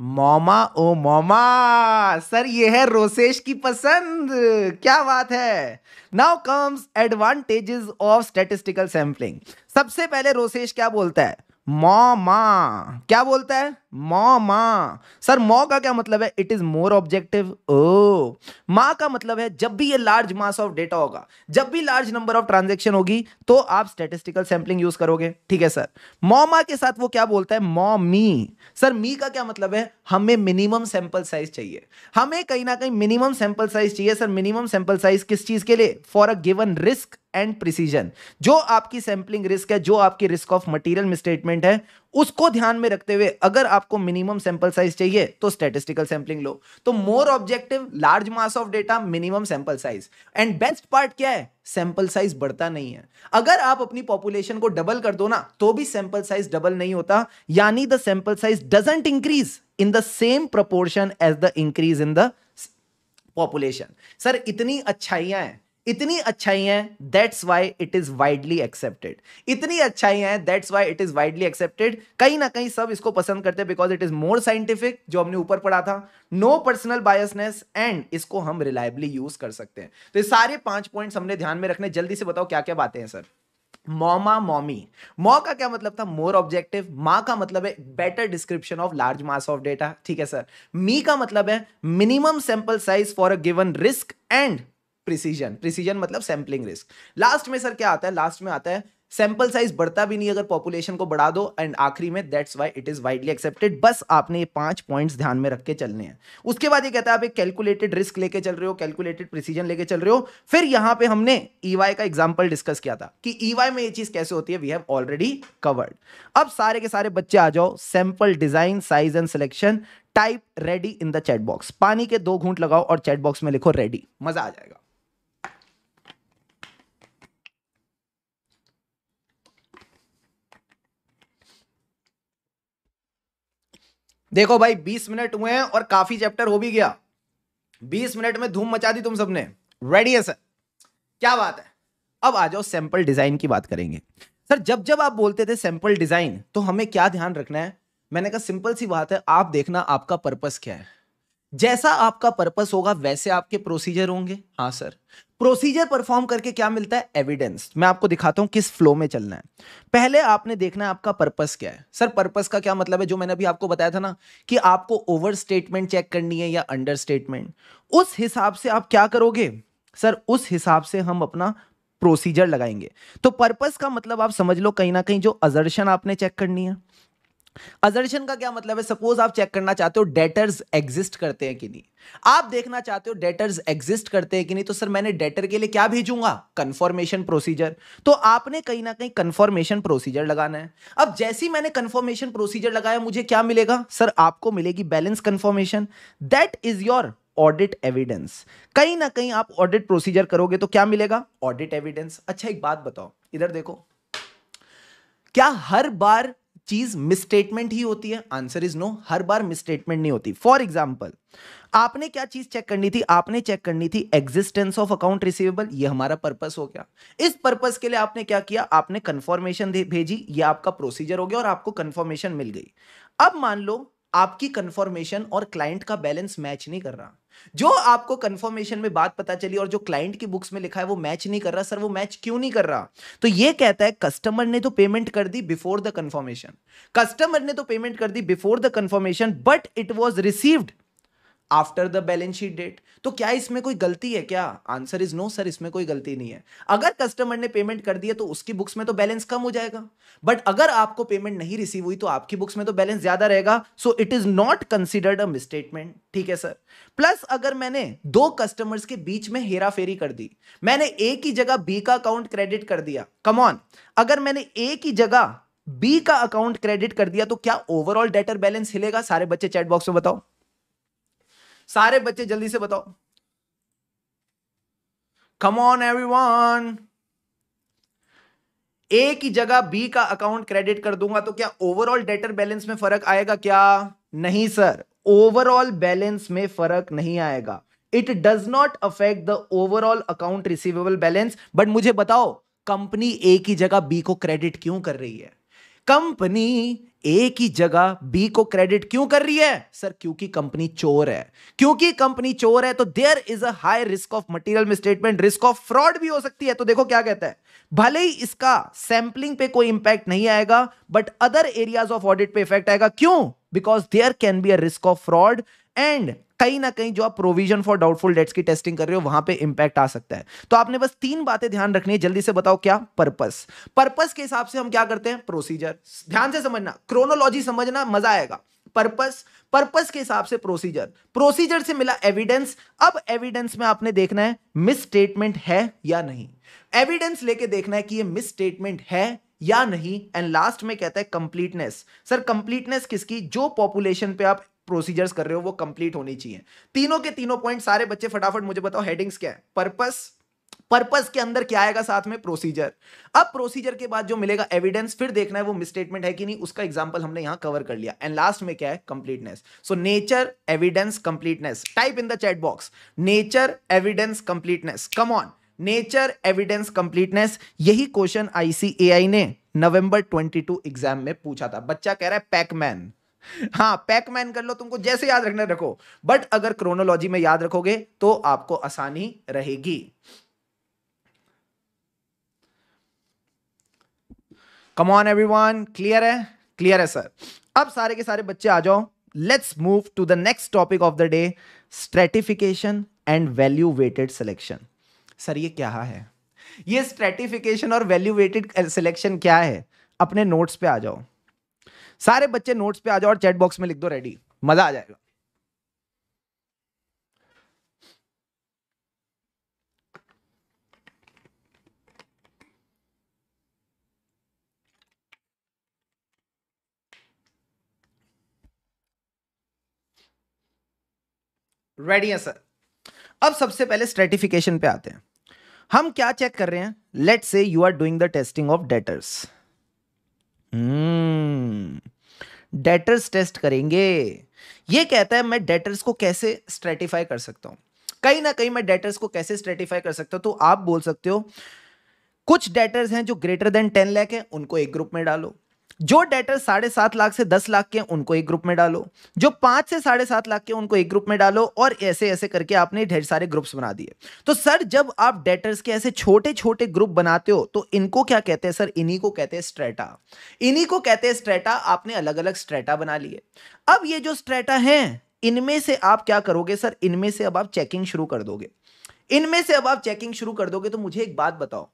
मोमा ओ मोमा सर ये है रोसेश की पसंद क्या बात है now comes advantages of statistical sampling सबसे पहले रोसेश क्या बोलता है मोमा क्या बोलता है मॉ मा सर मॉ का क्या मतलब है it is more objective O मा का मतलब है जब भी ये लार्ज मास ऑफ डेटा होगा जब भी लार्ज नंबर ऑफ ट्रांजेक्शन होगी तो आप स्टेटिस्टिकल सैम्पलिंग यूज करोगे ठीक है सर मॉ मा के साथ वो क्या बोलता है मॉ मी सर मी का क्या मतलब है हमें मिनिमम सैंपल साइज चाहिए हमें कहीं ना कहीं मिनिमम सैंपल साइज चाहिए सर मिनिमम सैंपल साइज किस चीज के लिए for a given risk and precision जो आपकी सैंपलिंग रिस्क है जो आपकी रिस्क ऑफ मटीरियल मिस्टेटमेंट है उसको ध्यान में रखते हुए अगर आपको मिनिमम सैंपल साइज चाहिए तो स्टेटिस्टिकल सैंपलिंग लो तो more objective large mass of data minimum sample size and best part क्या है सैंपल साइज बढ़ता नहीं है अगर आप अपनी पॉपुलेशन को डबल कर दो ना तो भी सैंपल साइज डबल नहीं होता यानी the sample size doesn't increase in the same proportion as the increase in the population sir इतनी अच्छाइयां हैं इतनी अच्छाई हैं that's why it is widely accepted इतनी अच्छाई हैं that's why it is widely accepted कहीं ना कहीं सब इसको पसंद करते हैं because it is more scientific जो हमने ऊपर पढ़ा था नो पर्सनल बायसनेस एंड इसको हम रिलायबली यूज़ कर सकते हैं तो ये सारे पांच पॉइंट हमने ध्यान में रखने जल्दी से बताओ क्या क्या बातें हैं सर मोमा मॉमी मो का क्या मतलब था मोर ऑब्जेक्टिव मा का मतलब है better description of large mass of data ठीक है सर मी का मतलब है minimum sample size for a given risk and precision precision मतलब सैम्पलिंग रिस्क लास्ट में सर क्या आता है लास्ट में आता है सैंपल साइज बढ़ता भी नहीं अगर पॉपुलेशन को बढ़ा दो एंड आखिरी में that's why it is widely accepted बस आपने ये पांच पॉइंट्स ध्यान में रख के चलने हैं उसके बाद ये कहता है आप एक कैलकुलेटेड रिस्क लेके चल रहे हो कैलकुलेटेड प्रिसीजन लेके चल रहे हो फिर यहां पे हमने ईवाई e का एग्जाम्पल डिस्कस किया था कि ईवाई e में ये चीज कैसे होती है वी हैव ऑलरेडी कवर्ड अब सारे के सारे बच्चे आ जाओ sample design size and selection type ready in the chat box पानी के दो घूंट लगाओ और चैट बॉक्स में लिखो रेडी मजा आ जाएगा देखो भाई बीस मिनट हुए हैं और काफी चैप्टर हो भी गया बीस मिनट में धूम मचा दी तुम सबने रेडी है सर क्या बात है अब आ जाओ सैंपल डिजाइन की बात करेंगे सर जब जब आप बोलते थे सैंपल डिजाइन तो हमें क्या ध्यान रखना है मैंने कहा सिंपल सी बात है आप देखना आपका पर्पस क्या है जैसा आपका पर्पस होगा वैसे आपके प्रोसीजर होंगे हाँ सर प्रोसीजर परफॉर्म करके क्या मिलता है एविडेंस मैं आपको दिखाता हूँ किस फ्लो में चलना है पहले आपने देखना है आपका पर्पस क्या है सर पर्पस का क्या मतलब है जो मैंने अभी आपको बताया था ना कि आपको ओवर स्टेटमेंट चेक करनी है या अंडर स्टेटमेंट उस हिसाब से आप क्या करोगे सर उस हिसाब से हम अपना प्रोसीजर लगाएंगे तो पर्पस का मतलब आप समझ लो कहीं ना कहीं जो अजर्शन आपने चेक करनी है अजर्शन का क्या मतलब है सपोज आप चेक करना चाहते हो डेटर्स एग्जिस्ट करते हैं कि नहीं आप देखना चाहते हो डेटर्स एग्जिस्ट करते हैं कि नहीं तो सर मैंने डेटर के लिए क्या भेजूंगा कंफर्मेशन प्रोसीजर तो आपने कहीं ना कहीं कंफर्मेशन प्रोसीजर लगाना है अब जैसे ही मैंने कंफर्मेशन प्रोसीजर लगाया मुझे क्या मिलेगा सर आपको मिलेगी balance confirmation that is your audit evidence कहीं ना कहीं आप ऑडिट प्रोसीजर करोगे तो क्या मिलेगा ऑडिट एविडेंस अच्छा एक बात बताओ इधर देखो क्या हर बार चीज मिसस्टेटमेंट ही होती है आंसर इज नो हर बार मिसस्टेटमेंट नहीं होती फॉर एग्जाम्पल आपने क्या चीज चेक करनी थी आपने चेक करनी थी एग्जिस्टेंस ऑफ अकाउंट रिसीवेबल ये हमारा पर्पस हो गया इस पर्पस के लिए आपने क्या किया आपने कंफर्मेशन भेजी ये आपका प्रोसीजर हो गया और आपको कंफर्मेशन मिल गई अब मान लो आपकी कंफर्मेशन और क्लाइंट का बैलेंस मैच नहीं कर रहा जो आपको कंफर्मेशन में बात पता चली और जो क्लाइंट की बुक्स में लिखा है वो मैच नहीं कर रहा सर वो मैच क्यों नहीं कर रहा तो ये कहता है कस्टमर ने तो पेमेंट कर दी बिफोर द कंफर्मेशन कस्टमर ने तो पेमेंट कर दी before the confirmation but it was received after the balance sheet date तो क्या इसमें कोई गलती है क्या आंसर इज नो सर इसमें कोई गलती नहीं है अगर कस्टमर ने पेमेंट कर दिया तो उसकी बुक्स में तो बैलेंस कम हो जाएगा बट अगर आपको पेमेंट नहीं रिसीव हुई तो आपकी बुक्स में तो बैलेंस ज्यादा रहेगा so it is not considered a ठीक है सर प्लस अगर मैंने दो कस्टमर्स के बीच में हेरा फेरी कर दी मैंने ए की जगह बी का अकाउंट क्रेडिट कर दिया कमॉन अगर मैंने ए की जगह बी का अकाउंट क्रेडिट कर दिया तो क्या ओवरऑल डेटर बैलेंस हिलेगा सारे बच्चे चैट बॉक्स में बताओ सारे बच्चे जल्दी से बताओ कम ऑन वन ए की जगह बी का अकाउंट क्रेडिट कर दूंगा तो क्या ओवरऑल डेटर बैलेंस में फर्क आएगा क्या नहीं सर ओवरऑल बैलेंस में फर्क नहीं आएगा it does not affect the overall account receivable balance but मुझे बताओ कंपनी ए की जगह बी को क्रेडिट क्यों कर रही है कंपनी ए की जगह बी को क्रेडिट क्यों कर रही है सर क्योंकि कंपनी चोर है क्योंकि कंपनी चोर है तो there is a high risk of material misstatement risk of fraud भी हो सकती है तो देखो क्या कहता है भले ही इसका सैंपलिंग पे कोई इंपैक्ट नहीं आएगा but other areas of audit पे इफेक्ट आएगा क्यों because there can be a risk of fraud and कहीं ना कहीं जो आप प्रोविजन फॉर डाउटफुल डेट्स की टेस्टिंग कर रहे हो वहां पे इंपैक्ट आ सकता है तो आपने बस तीन बातें ध्यान रखनी है जल्दी से बताओ क्या पर्पस पर्पस के हिसाब से हम क्या करते हैं प्रोसीजर ध्यान से समझना क्रोनोलॉजी समझना मजा आएगा पर्पस पर्पस के हिसाब से प्रोसीजर प्रोसीजर से मिला एविडेंस अब एविडेंस में आपने देखना है मिस स्टेटमेंट है या नहीं एविडेंस लेके देखना है कि ये मिस स्टेटमेंट है या नहीं एंड लास्ट में कहता है कंप्लीटनेस सर कंप्लीटनेस किसकी जो पॉपुलेशन पे आप प्रोसीजर्स कर रहे हो वो कंप्लीट होनी चाहिए तीनों के तीनों पॉइंट सारे बच्चे फटाफट मुझे बताओ हेडिंग्स क्या है पर्पस पर्पस के अंदर क्या आएगा साथ में प्रोसीजर अब प्रोसीजर के बाद जो मिलेगा एविडेंस फिर देखना है वो मिसस्टेटमेंट है कि नहीं उसका एग्जांपल हमने यहां कवर कर लिया एंड लास्ट में क्या है completeness so nature evidence completeness type in the chat box nature evidence completeness come on nature evidence completeness यही क्वेश्चन आईसीएआई ने नवंबर 22 एग्जाम में पूछा था बच्चा कह रहा है पैकमैन हाँ पैकमैन कर लो तुमको जैसे याद रखने रखो बट अगर क्रोनोलॉजी में याद रखोगे तो आपको आसानी रहेगी कम ऑन एवरीवन क्लियर है क्लियर है सर अब सारे के सारे बच्चे आ जाओ let's move to the next topic of the day stratification and value weighted selection sir ये क्या है ये स्ट्रेटिफिकेशन और वैल्यू वेटेड सिलेक्शन क्या है अपने नोट्स पे आ जाओ सारे बच्चे नोट्स पे आ जाओ और चैट बॉक्स में लिख दो रेडी मजा आ जाएगा रेडी है सर अब सबसे पहले स्ट्रेटिफिकेशन पे आते हैं हम क्या चेक कर रहे हैं let say you are doing the testing of debtors debtors hmm. Test करेंगे ये कहता है मैं डेटर्स को कैसे स्ट्रेटिफाई कर सकता हूं कहीं ना कहीं मैं डेटर्स को कैसे स्ट्रेटिफाई कर सकता हूं तो आप बोल सकते हो कुछ डेटर्स हैं जो ग्रेटर देन टेन लैख हैं उनको एक ग्रुप में डालो जो डेटर साढ़े सात लाख से दस लाख के उनको एक ग्रुप में डालो जो पांच से साढ़े सात लाख के उनको एक ग्रुप में डालो और ऐसे ऐसे करके आपने ढेर सारे ग्रुप्स बना दिए तो सर जब आप डेटर्स के ऐसे छोटे छोटे ग्रुप बनाते हो तो इनको क्या कहते हैं सर इन्हीं को कहते हैं स्ट्रेटा इन्हीं को कहते हैं स्ट्रेटा आपने अलग अलग स्ट्रेटा बना लिए अब ये जो स्ट्रेटा है इनमें से आप क्या करोगे सर इनमें से अब आप चेकिंग शुरू कर दोगे इनमें से अब आप चेकिंग शुरू कर दोगे तो मुझे एक बात बताओ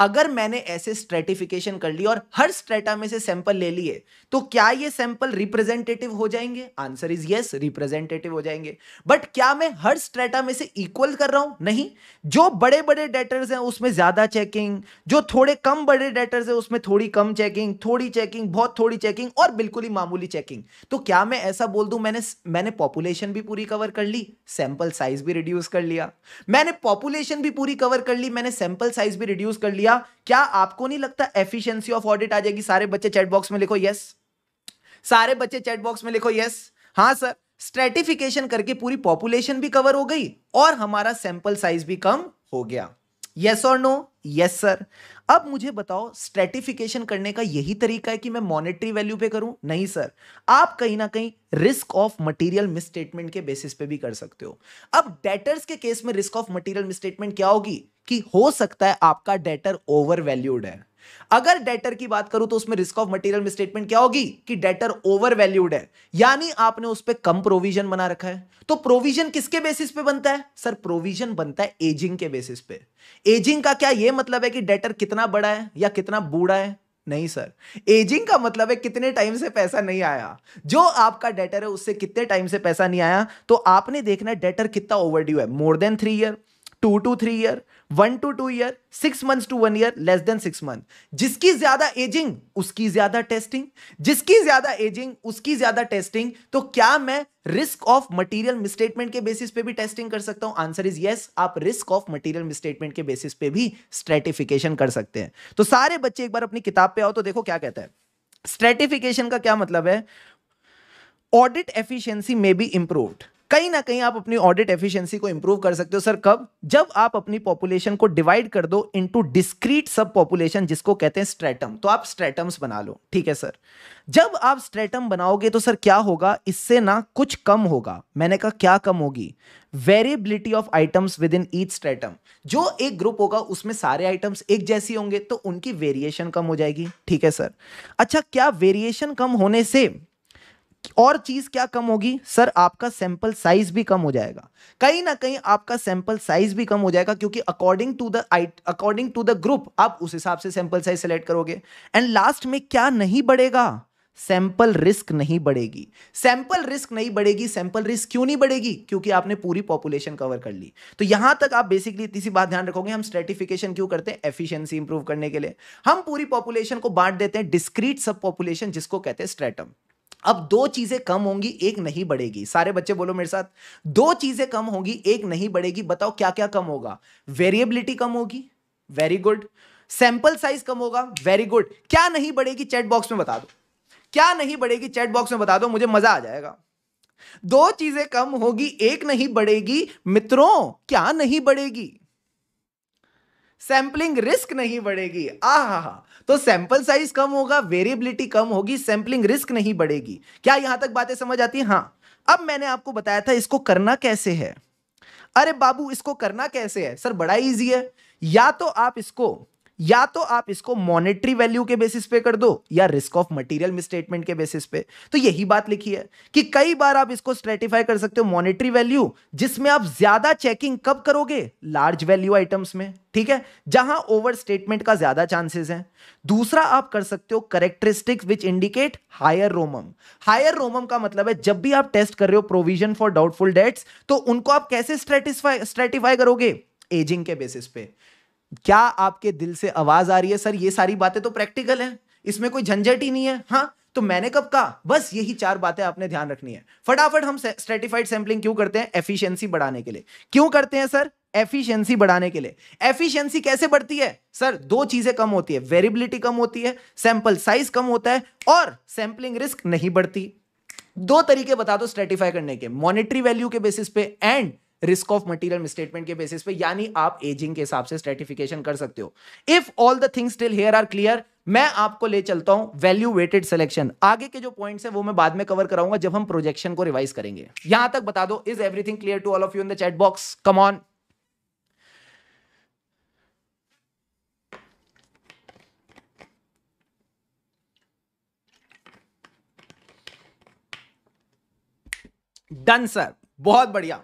अगर मैंने ऐसे स्ट्रेटिफिकेशन कर ली और हर स्ट्रेटा में से सैंपल ले लिए तो क्या ये सैंपल रिप्रेजेंटेटिव हो जाएंगे आंसर इज यस रिप्रेजेंटेटिव हो जाएंगे बट क्या मैं हर स्ट्रेटा में से इक्वल कर रहा हूं नहीं जो बड़े बड़े डेटर्स हैं उसमें ज्यादा चेकिंग जो थोड़े कम बड़े डेटर्स है उसमें थोड़ी कम चेकिंग थोड़ी चेकिंग बहुत थोड़ी चेकिंग और बिल्कुल ही मामूली चेकिंग तो क्या मैं ऐसा बोल दू मैंने मैंने पॉपुलेशन भी पूरी कवर कर ली सैंपल साइज भी रिड्यूस कर लिया मैंने पॉपुलेशन भी पूरी कवर कर ली मैंने सैंपल साइज भी रिड्यूस कर लिया भैया क्या आपको नहीं लगता एफिशिएंसी ऑफ ऑडिट आ जाएगी सारे बच्चे चैट बॉक्स में लिखो यस सारे बच्चे चैट बॉक्स में लिखो यस हाँ सर स्ट्रेटिफिकेशन करके पूरी पॉपुलेशन भी कवर हो गई और हमारा सैंपल साइज भी कम हो गया यस और नो यस सर अब मुझे बताओ स्ट्रेटिफिकेशन करने का यही तरीका है कि मैं मॉनेटरी वैल्यू पे करूं नहीं सर आप कहीं ना कहीं रिस्क ऑफ मटेरियल मिसस्टेटमेंट के बेसिस पे भी कर सकते हो अब डेटर्स के केस में रिस्क ऑफ मटेरियल मिसस्टेटमेंट क्या होगी कि हो सकता है आपका डेटर ओवर वैल्यूड है अगर डेटर की बात करूं तो उसमें रिस्क ऑफ मटेरियल में स्टेटमेंट क्या होगी कि डेटर ओवर वैल्यूड है यानी आपने उस पर कम प्रोविजन बना रखा है तो प्रोविजन किसके बेसिस पे बनता है सर प्रोविजन बनता है एजिंग के बेसिस पे एजिंग का क्या यह मतलब है कि डेटर कितना बड़ा है या कितना बूढ़ा है नहीं सर एजिंग का मतलब है कितने टाइम से पैसा नहीं आया जो आपका डेटर है उससे कितने टाइम से पैसा नहीं आया तो आपने देखना है डेटर कितना ओवरड्यू है more than three year two to three year one to two year six months to one year less than six month जिसकी ज्यादा एजिंग उसकी ज्यादा टेस्टिंग जिसकी ज्यादा एजिंग उसकी ज्यादा टेस्टिंग तो क्या मैं रिस्क ऑफ मटेरियल मिसस्टेटमेंट के बेसिस पे भी टेस्टिंग कर सकता हूं आंसर इज यस आप रिस्क ऑफ मटेरियल मिसस्टेटमेंट के बेसिस पे भी स्ट्रेटिफिकेशन कर सकते हैं तो सारे बच्चे एक बार अपनी किताब पे आओ तो देखो क्या कहता है स्ट्रेटिफिकेशन का क्या मतलब है ऑडिट एफिशियंसी में बी इंप्रूव्ड कहीं ना कहीं आप अपनी ऑडिट एफिशिएंसी को इंप्रूव कर सकते हो सर कब जब आप अपनी पॉपुलेशन को डिवाइड कर दो इनटू डिस्क्रीट सब पॉपुलेशन जिसको कहते हैं स्ट्रेटम तो आप स्ट्रेटम्स बना लो ठीक है सर जब आप स्ट्रेटम बनाओगे तो सर क्या होगा इससे ना कुछ कम होगा मैंने कहा क्या कम होगी variability of items within each stratum जो एक ग्रुप होगा उसमें सारे आइटम्स एक जैसी होंगे तो उनकी वेरिएशन कम हो जाएगी ठीक है सर अच्छा क्या वेरिएशन कम होने से और चीज क्या कम होगी सर आपका सैंपल साइज भी कम हो जाएगा कहीं ना कहीं आपका सैंपल साइज भी कम हो जाएगा क्योंकि according to the according to the group आप उस हिसाब से सैंपल साइज सेलेक्ट करोगे एंड लास्ट में क्या नहीं बढ़ेगा सैंपल रिस्क नहीं बढ़ेगी सैंपल रिस्क नहीं बढ़ेगी सैंपल रिस्क क्यों नहीं बढ़ेगी क्योंकि आपने पूरी पॉपुलेशन कवर कर ली तो यहां तक आप बेसिकली इतनी सी बात ध्यान रखोगे हम स्ट्रेटिफिकेशन क्यों करते हैं एफिशिएंसी इंप्रूव करने के लिए हम पूरी पॉपुलेशन को बांट देते हैं डिस्क्रीट सब पॉपुलेशन जिसको कहते हैं स्ट्रेटम अब दो चीजें कम होंगी एक नहीं बढ़ेगी सारे बच्चे बोलो मेरे साथ दो चीजें कम होंगी एक नहीं बढ़ेगी बताओ क्या क्या कम होगा वेरिएबिलिटी कम होगी वेरी गुड सैंपल साइज कम होगा वेरी गुड क्या नहीं बढ़ेगी चैट बॉक्स में बता दो क्या नहीं बढ़ेगी चैट बॉक्स में बता दो मुझे मजा आ जाएगा दो चीजें कम होगी एक नहीं बढ़ेगी मित्रों क्या नहीं बढ़ेगी सैंपलिंग रिस्क नहीं बढ़ेगी हा तो सैंपल साइज कम होगा वेरिएबिलिटी कम होगी सैंपलिंग रिस्क नहीं बढ़ेगी क्या यहां तक बातें समझ आती है हाँ अब मैंने आपको बताया था इसको करना कैसे है अरे बाबू इसको करना कैसे है सर बड़ा इजी है या तो आप इसको या तो आप इसको मॉनेटरी वैल्यू के बेसिस पे कर दो या रिस्क ऑफ मटेरियल मिसस्टेटमेंट के बेसिस पे तो यही बात लिखी है कि कई बार आप इसको स्ट्रेटिफाई कर सकते हो मॉनेटरी वैल्यू जिसमें आप ज्यादा चेकिंग कब करोगे लार्ज वैल्यू आइटम्स में ठीक है जहां ओवर स्टेटमेंट का ज्यादा चांसेस है दूसरा आप कर सकते हो characteristics which indicate higher ROMM higher ROMM का मतलब है जब भी आप टेस्ट कर रहे हो प्रोविजन फॉर डाउटफुल डेट्स तो उनको आप कैसे स्ट्रेटिफाई करोगे एजिंग के बेसिस पे क्या आपके दिल से आवाज आ रही है सर ये सारी बातें तो प्रैक्टिकल हैं इसमें कोई झंझट ही नहीं है हाँ तो मैंने कब कहा बस यही चार बातें आपने ध्यान रखनी है फटाफट हम स्ट्रेटिफाइड सैंपलिंग क्यों करते हैं एफिशिएंसी बढ़ाने के लिए क्यों करते हैं सर एफिशिएंसी बढ़ाने के लिए एफिशिएंसी कैसे बढ़ती है सर दो चीजें कम होती है वेरिबिलिटी कम होती है सैंपल साइज कम होता है और सैंपलिंग रिस्क नहीं बढ़ती दो तरीके बता दो स्ट्रेटिफाई करने के मॉनिटरी वैल्यू के बेसिस पे and risk of material statement के बेसिस पे यानी आप एजिंग के हिसाब से स्ट्रेटिफिकेशन कर सकते हो if all the things still here are clear मैं आपको ले चलता हूं वैल्यू वेटेड सिलेक्शन आगे के जो पॉइंट्स है वो मैं बाद में कवर कराऊंगा जब हम प्रोजेक्शन को रिवाइज करेंगे यहां तक बता दो is everything clear to all of you in the chat box come on done sir बहुत बढ़िया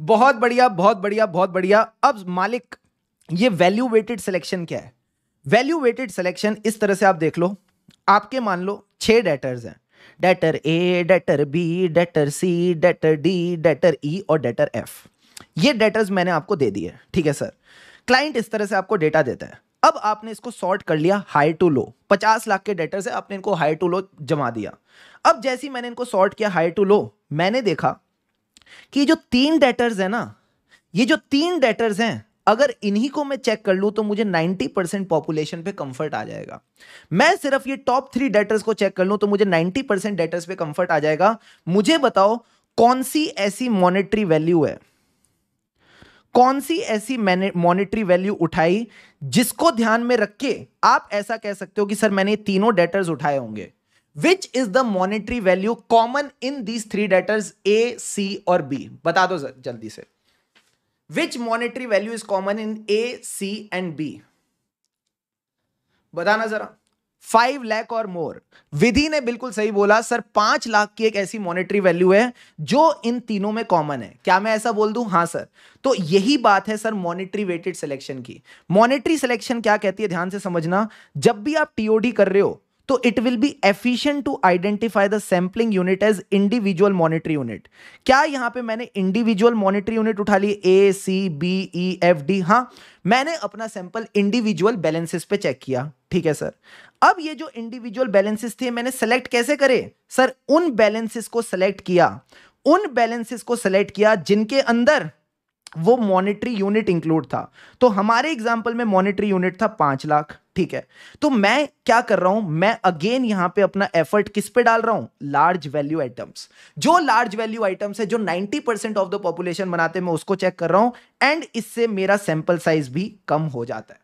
बहुत बढ़िया बहुत बढ़िया बहुत बढ़िया अब मालिक ये वैल्यू वेटेड सिलेक्शन क्या है वैल्यू वेटेड सिलेक्शन इस तरह से आप देख लो आपके मान लो छह डेटर्स हैं debtor A debtor B debtor C debtor D debtor E और डेटर एफ ये डेटर्स मैंने आपको दे दिए ठीक है सर क्लाइंट इस तरह से आपको डेटा देता है अब आपने इसको सॉर्ट कर लिया हाई टू लो पचास लाख के डेटर से आपने इनको हाई टू लो जमा दिया अब जैसे ही मैंने इनको सॉर्ट किया हाई टू लो मैंने देखा कि जो तीन डेटर्स है ना ये जो तीन डेटर्स हैं अगर इन्हीं को मैं चेक कर लूं तो मुझे 90 परसेंट पॉपुलेशन पे कंफर्ट आ जाएगा मैं सिर्फ ये टॉप थ्री डेटर्स को चेक कर लूं तो मुझे 90 परसेंट डेटर्स पे कंफर्ट आ जाएगा मुझे बताओ कौन सी ऐसी मॉनेटरी वैल्यू है कौन सी ऐसी मॉनेटरी वैल्यू उठाई जिसको ध्यान में रख के आप ऐसा कह सकते हो कि सर मैंने तीनों डेटर्स उठाए होंगे which is the monetary value common in these three debtors A C और बी बता दो जल्दी से which monetary value is common in A C and B बताना जरा फाइव लैख और मोर विधि ने बिल्कुल सही बोला सर पांच लाख की एक ऐसी मॉनिटरी वैल्यू है जो इन तीनों में कॉमन है क्या मैं ऐसा बोल दूं हां सर तो यही बात है सर मॉनिटरी वेटेड सिलेक्शन की मॉनिटरी सिलेक्शन क्या कहती है ध्यान से समझना जब भी आप टीओडी कर रहे हो तो it will be efficient to identify the sampling unit as individual monetary unit क्या यहां पे मैंने इंडिविजुअल मॉनिटरी यूनिट उठा ली A C B E F D हाँ मैंने अपना सैंपल इंडिविजुअल बैलेंसेस पे चेक किया ठीक है सर अब ये जो इंडिविजुअल बैलेंसेस थे मैंने सेलेक्ट कैसे करे सर उन बैलेंसेस को सेलेक्ट किया उन बैलेंसेस को सेलेक्ट किया जिनके अंदर वो मॉनिटरी यूनिट इंक्लूड था तो हमारे एग्जाम्पल में मॉनिटरी यूनिट था पांच लाख ठीक है तो मैं क्या कर रहा हूं मैं अगेन यहां पे अपना एफर्ट किस पे डाल रहा हूं लार्ज वैल्यू आइटम्स जो लार्ज वैल्यू आइटम्स है जो 90 परसेंट ऑफ द पॉपुलेशन बनाते हैं मैं उसको चेक कर रहा हूं एंड इससे मेरा सैंपल साइज भी कम हो जाता है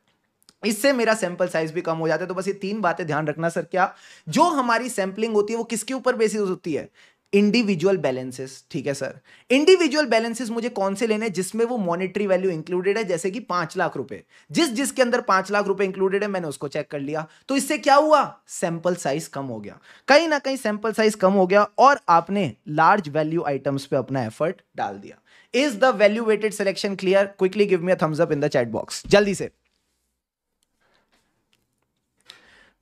इससे मेरा सैंपल साइज भी कम हो जाता है तो बस ये तीन बातें ध्यान रखना सर क्या जो हमारी सैंपलिंग होती है वो किसके ऊपर बेसिस होती है इंडिविजुअल बैलेंसेस ठीक है सर इंडिविजुअल बैलेंसेस मुझे कौन से लेने जिसमें वो मॉनेटरी वैल्यू इंक्लूडेड है जैसे कि पांच लाख रुपए जिस जिसके अंदर पांच लाख रुपए इंक्लूडेड है मैंने उसको चेक कर लिया तो इससे क्या हुआ सैंपल साइज कम हो गया कहीं ना कहीं सैंपल साइज कम हो गया और आपने लार्ज वैल्यू आइटम्स पे अपना एफर्ट डाल दिया is the value weighted selection clear quickly give me thumbs up in the chat box जल्दी से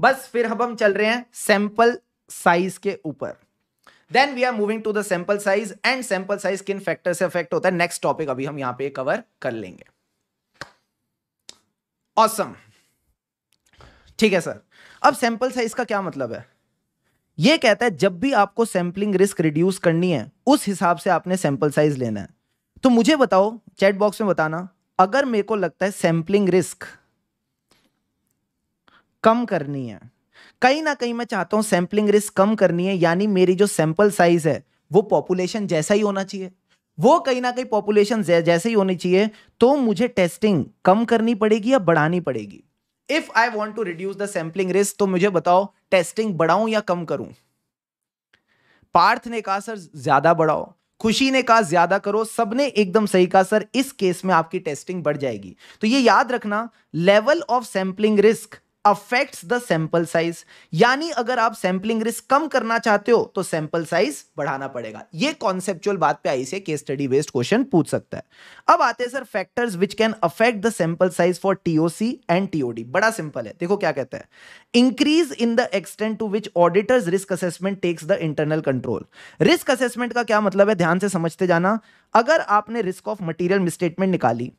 बस फिर अब हम चल रहे हैं सैंपल साइज के ऊपर then we are moving to the sample size and sample size किन फैक्टर से अफेक्ट होता है नेक्स्ट टॉपिक अभी हम यहां पे कवर कर लेंगे ऑसम awesome. ठीक है सर अब सैंपल साइज का क्या मतलब है यह कहता है जब भी आपको सैंपलिंग रिस्क रिड्यूस करनी है उस हिसाब से आपने सैंपल साइज लेना है तो मुझे बताओ चैट बॉक्स में बताना अगर मेरे को लगता है सैंपलिंग रिस्क कम करनी है कहीं ना कहीं मैं चाहता हूं सैंपलिंग रिस्क कम करनी है यानी मेरी जो सैंपल साइज है वो पॉपुलेशन जैसा ही होना चाहिए वो कहीं ना कहीं पॉपुलेशन जैसे ही होनी चाहिए तो मुझे टेस्टिंग कम करनी पड़ेगी या बढ़ानी पड़ेगी if I want to reduce the sampling risk तो मुझे बताओ टेस्टिंग बढ़ाऊं या कम करूं पार्थ ने कहा सर ज्यादा बढ़ाओ खुशी ने कहा ज्यादा करो सबने एकदम सही कहा सर इस केस में आपकी टेस्टिंग बढ़ जाएगी तो ये याद रखना level of sampling risk affects the sample size यानी अगर आप सैंपलिंग रिस्क कम करना चाहते हो तो सैंपल साइज बढ़ाना पड़ेगा ये कॉन्सेप्चुअल बात पे आई से केस स्टडी बेस्ड क्वेश्चन पूछ सकता है अब आते हैं sir factors which can affect the sample size for TOC and TOD बड़ा सिंपल है देखो क्या कहता है increase in the extent to which auditors risk assessment takes the internal control risk assessment का क्या मतलब है ध्यान से समझते जाना अगर आपने रिस्क ऑफ मटीरियल मिसस्टेटमेंट निकाली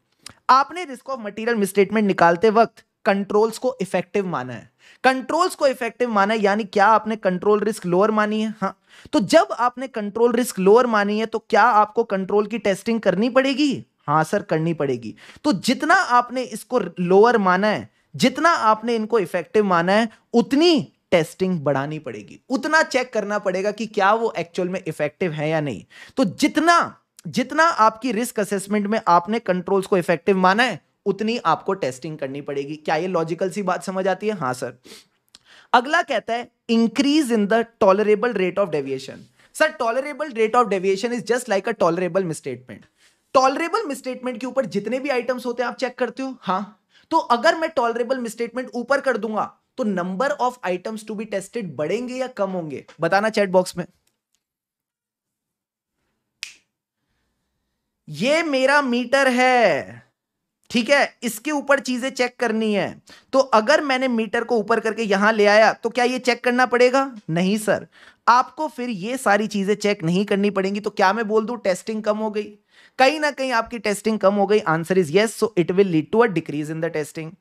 आपने रिस्क ऑफ मटीरियल मिसस्टेटमेंट निकालते वक्त कंट्रोल्स को इफेक्टिव माना है कंट्रोल्स को इफेक्टिव माना है यानी क्या आपने कंट्रोल रिस्क लोअर मानी है हाँ तो जब आपने कंट्रोल रिस्क लोअर मानी है तो क्या आपको कंट्रोल की टेस्टिंग करनी पड़ेगी हाँ सर करनी पड़ेगी तो जितना आपने इसको लोअर माना है जितना आपने इनको इफेक्टिव माना है उतनी टेस्टिंग बढ़ानी पड़ेगी उतना चेक करना पड़ेगा कि क्या वो एक्चुअल में इफेक्टिव है या नहीं तो जितना जितना आपकी रिस्क असेसमेंट में आपने कंट्रोल्स को इफेक्टिव माना है उतनी आपको टेस्टिंग करनी पड़ेगी क्या ये लॉजिकल सी बात समझ आती है हाँ सर अगला कहता है increase in the tolerable rate of deviation sir tolerable rate of deviation is just like a tolerable misstatement tolerable misstatement के ऊपर जितने भी आइटम्स होते हैं आप चेक करते हो हाँ तो अगर मैं टॉलरेबल मिसस्टेटमेंट ऊपर कर दूंगा तो number of items to be tested बढ़ेंगे या कम होंगे बताना चैट बॉक्स में ये मेरा मीटर है ठीक है इसके ऊपर चीजें चेक करनी है तो अगर मैंने मीटर को ऊपर करके यहां ले आया तो क्या ये चेक करना पड़ेगा नहीं सर आपको फिर ये सारी चीजें चेक नहीं करनी पड़ेंगी तो क्या मैं बोल दू टेस्टिंग कम हो गई कहीं ना कहीं आपकी टेस्टिंग कम हो गई answer is yes so it will lead to a decrease in the testing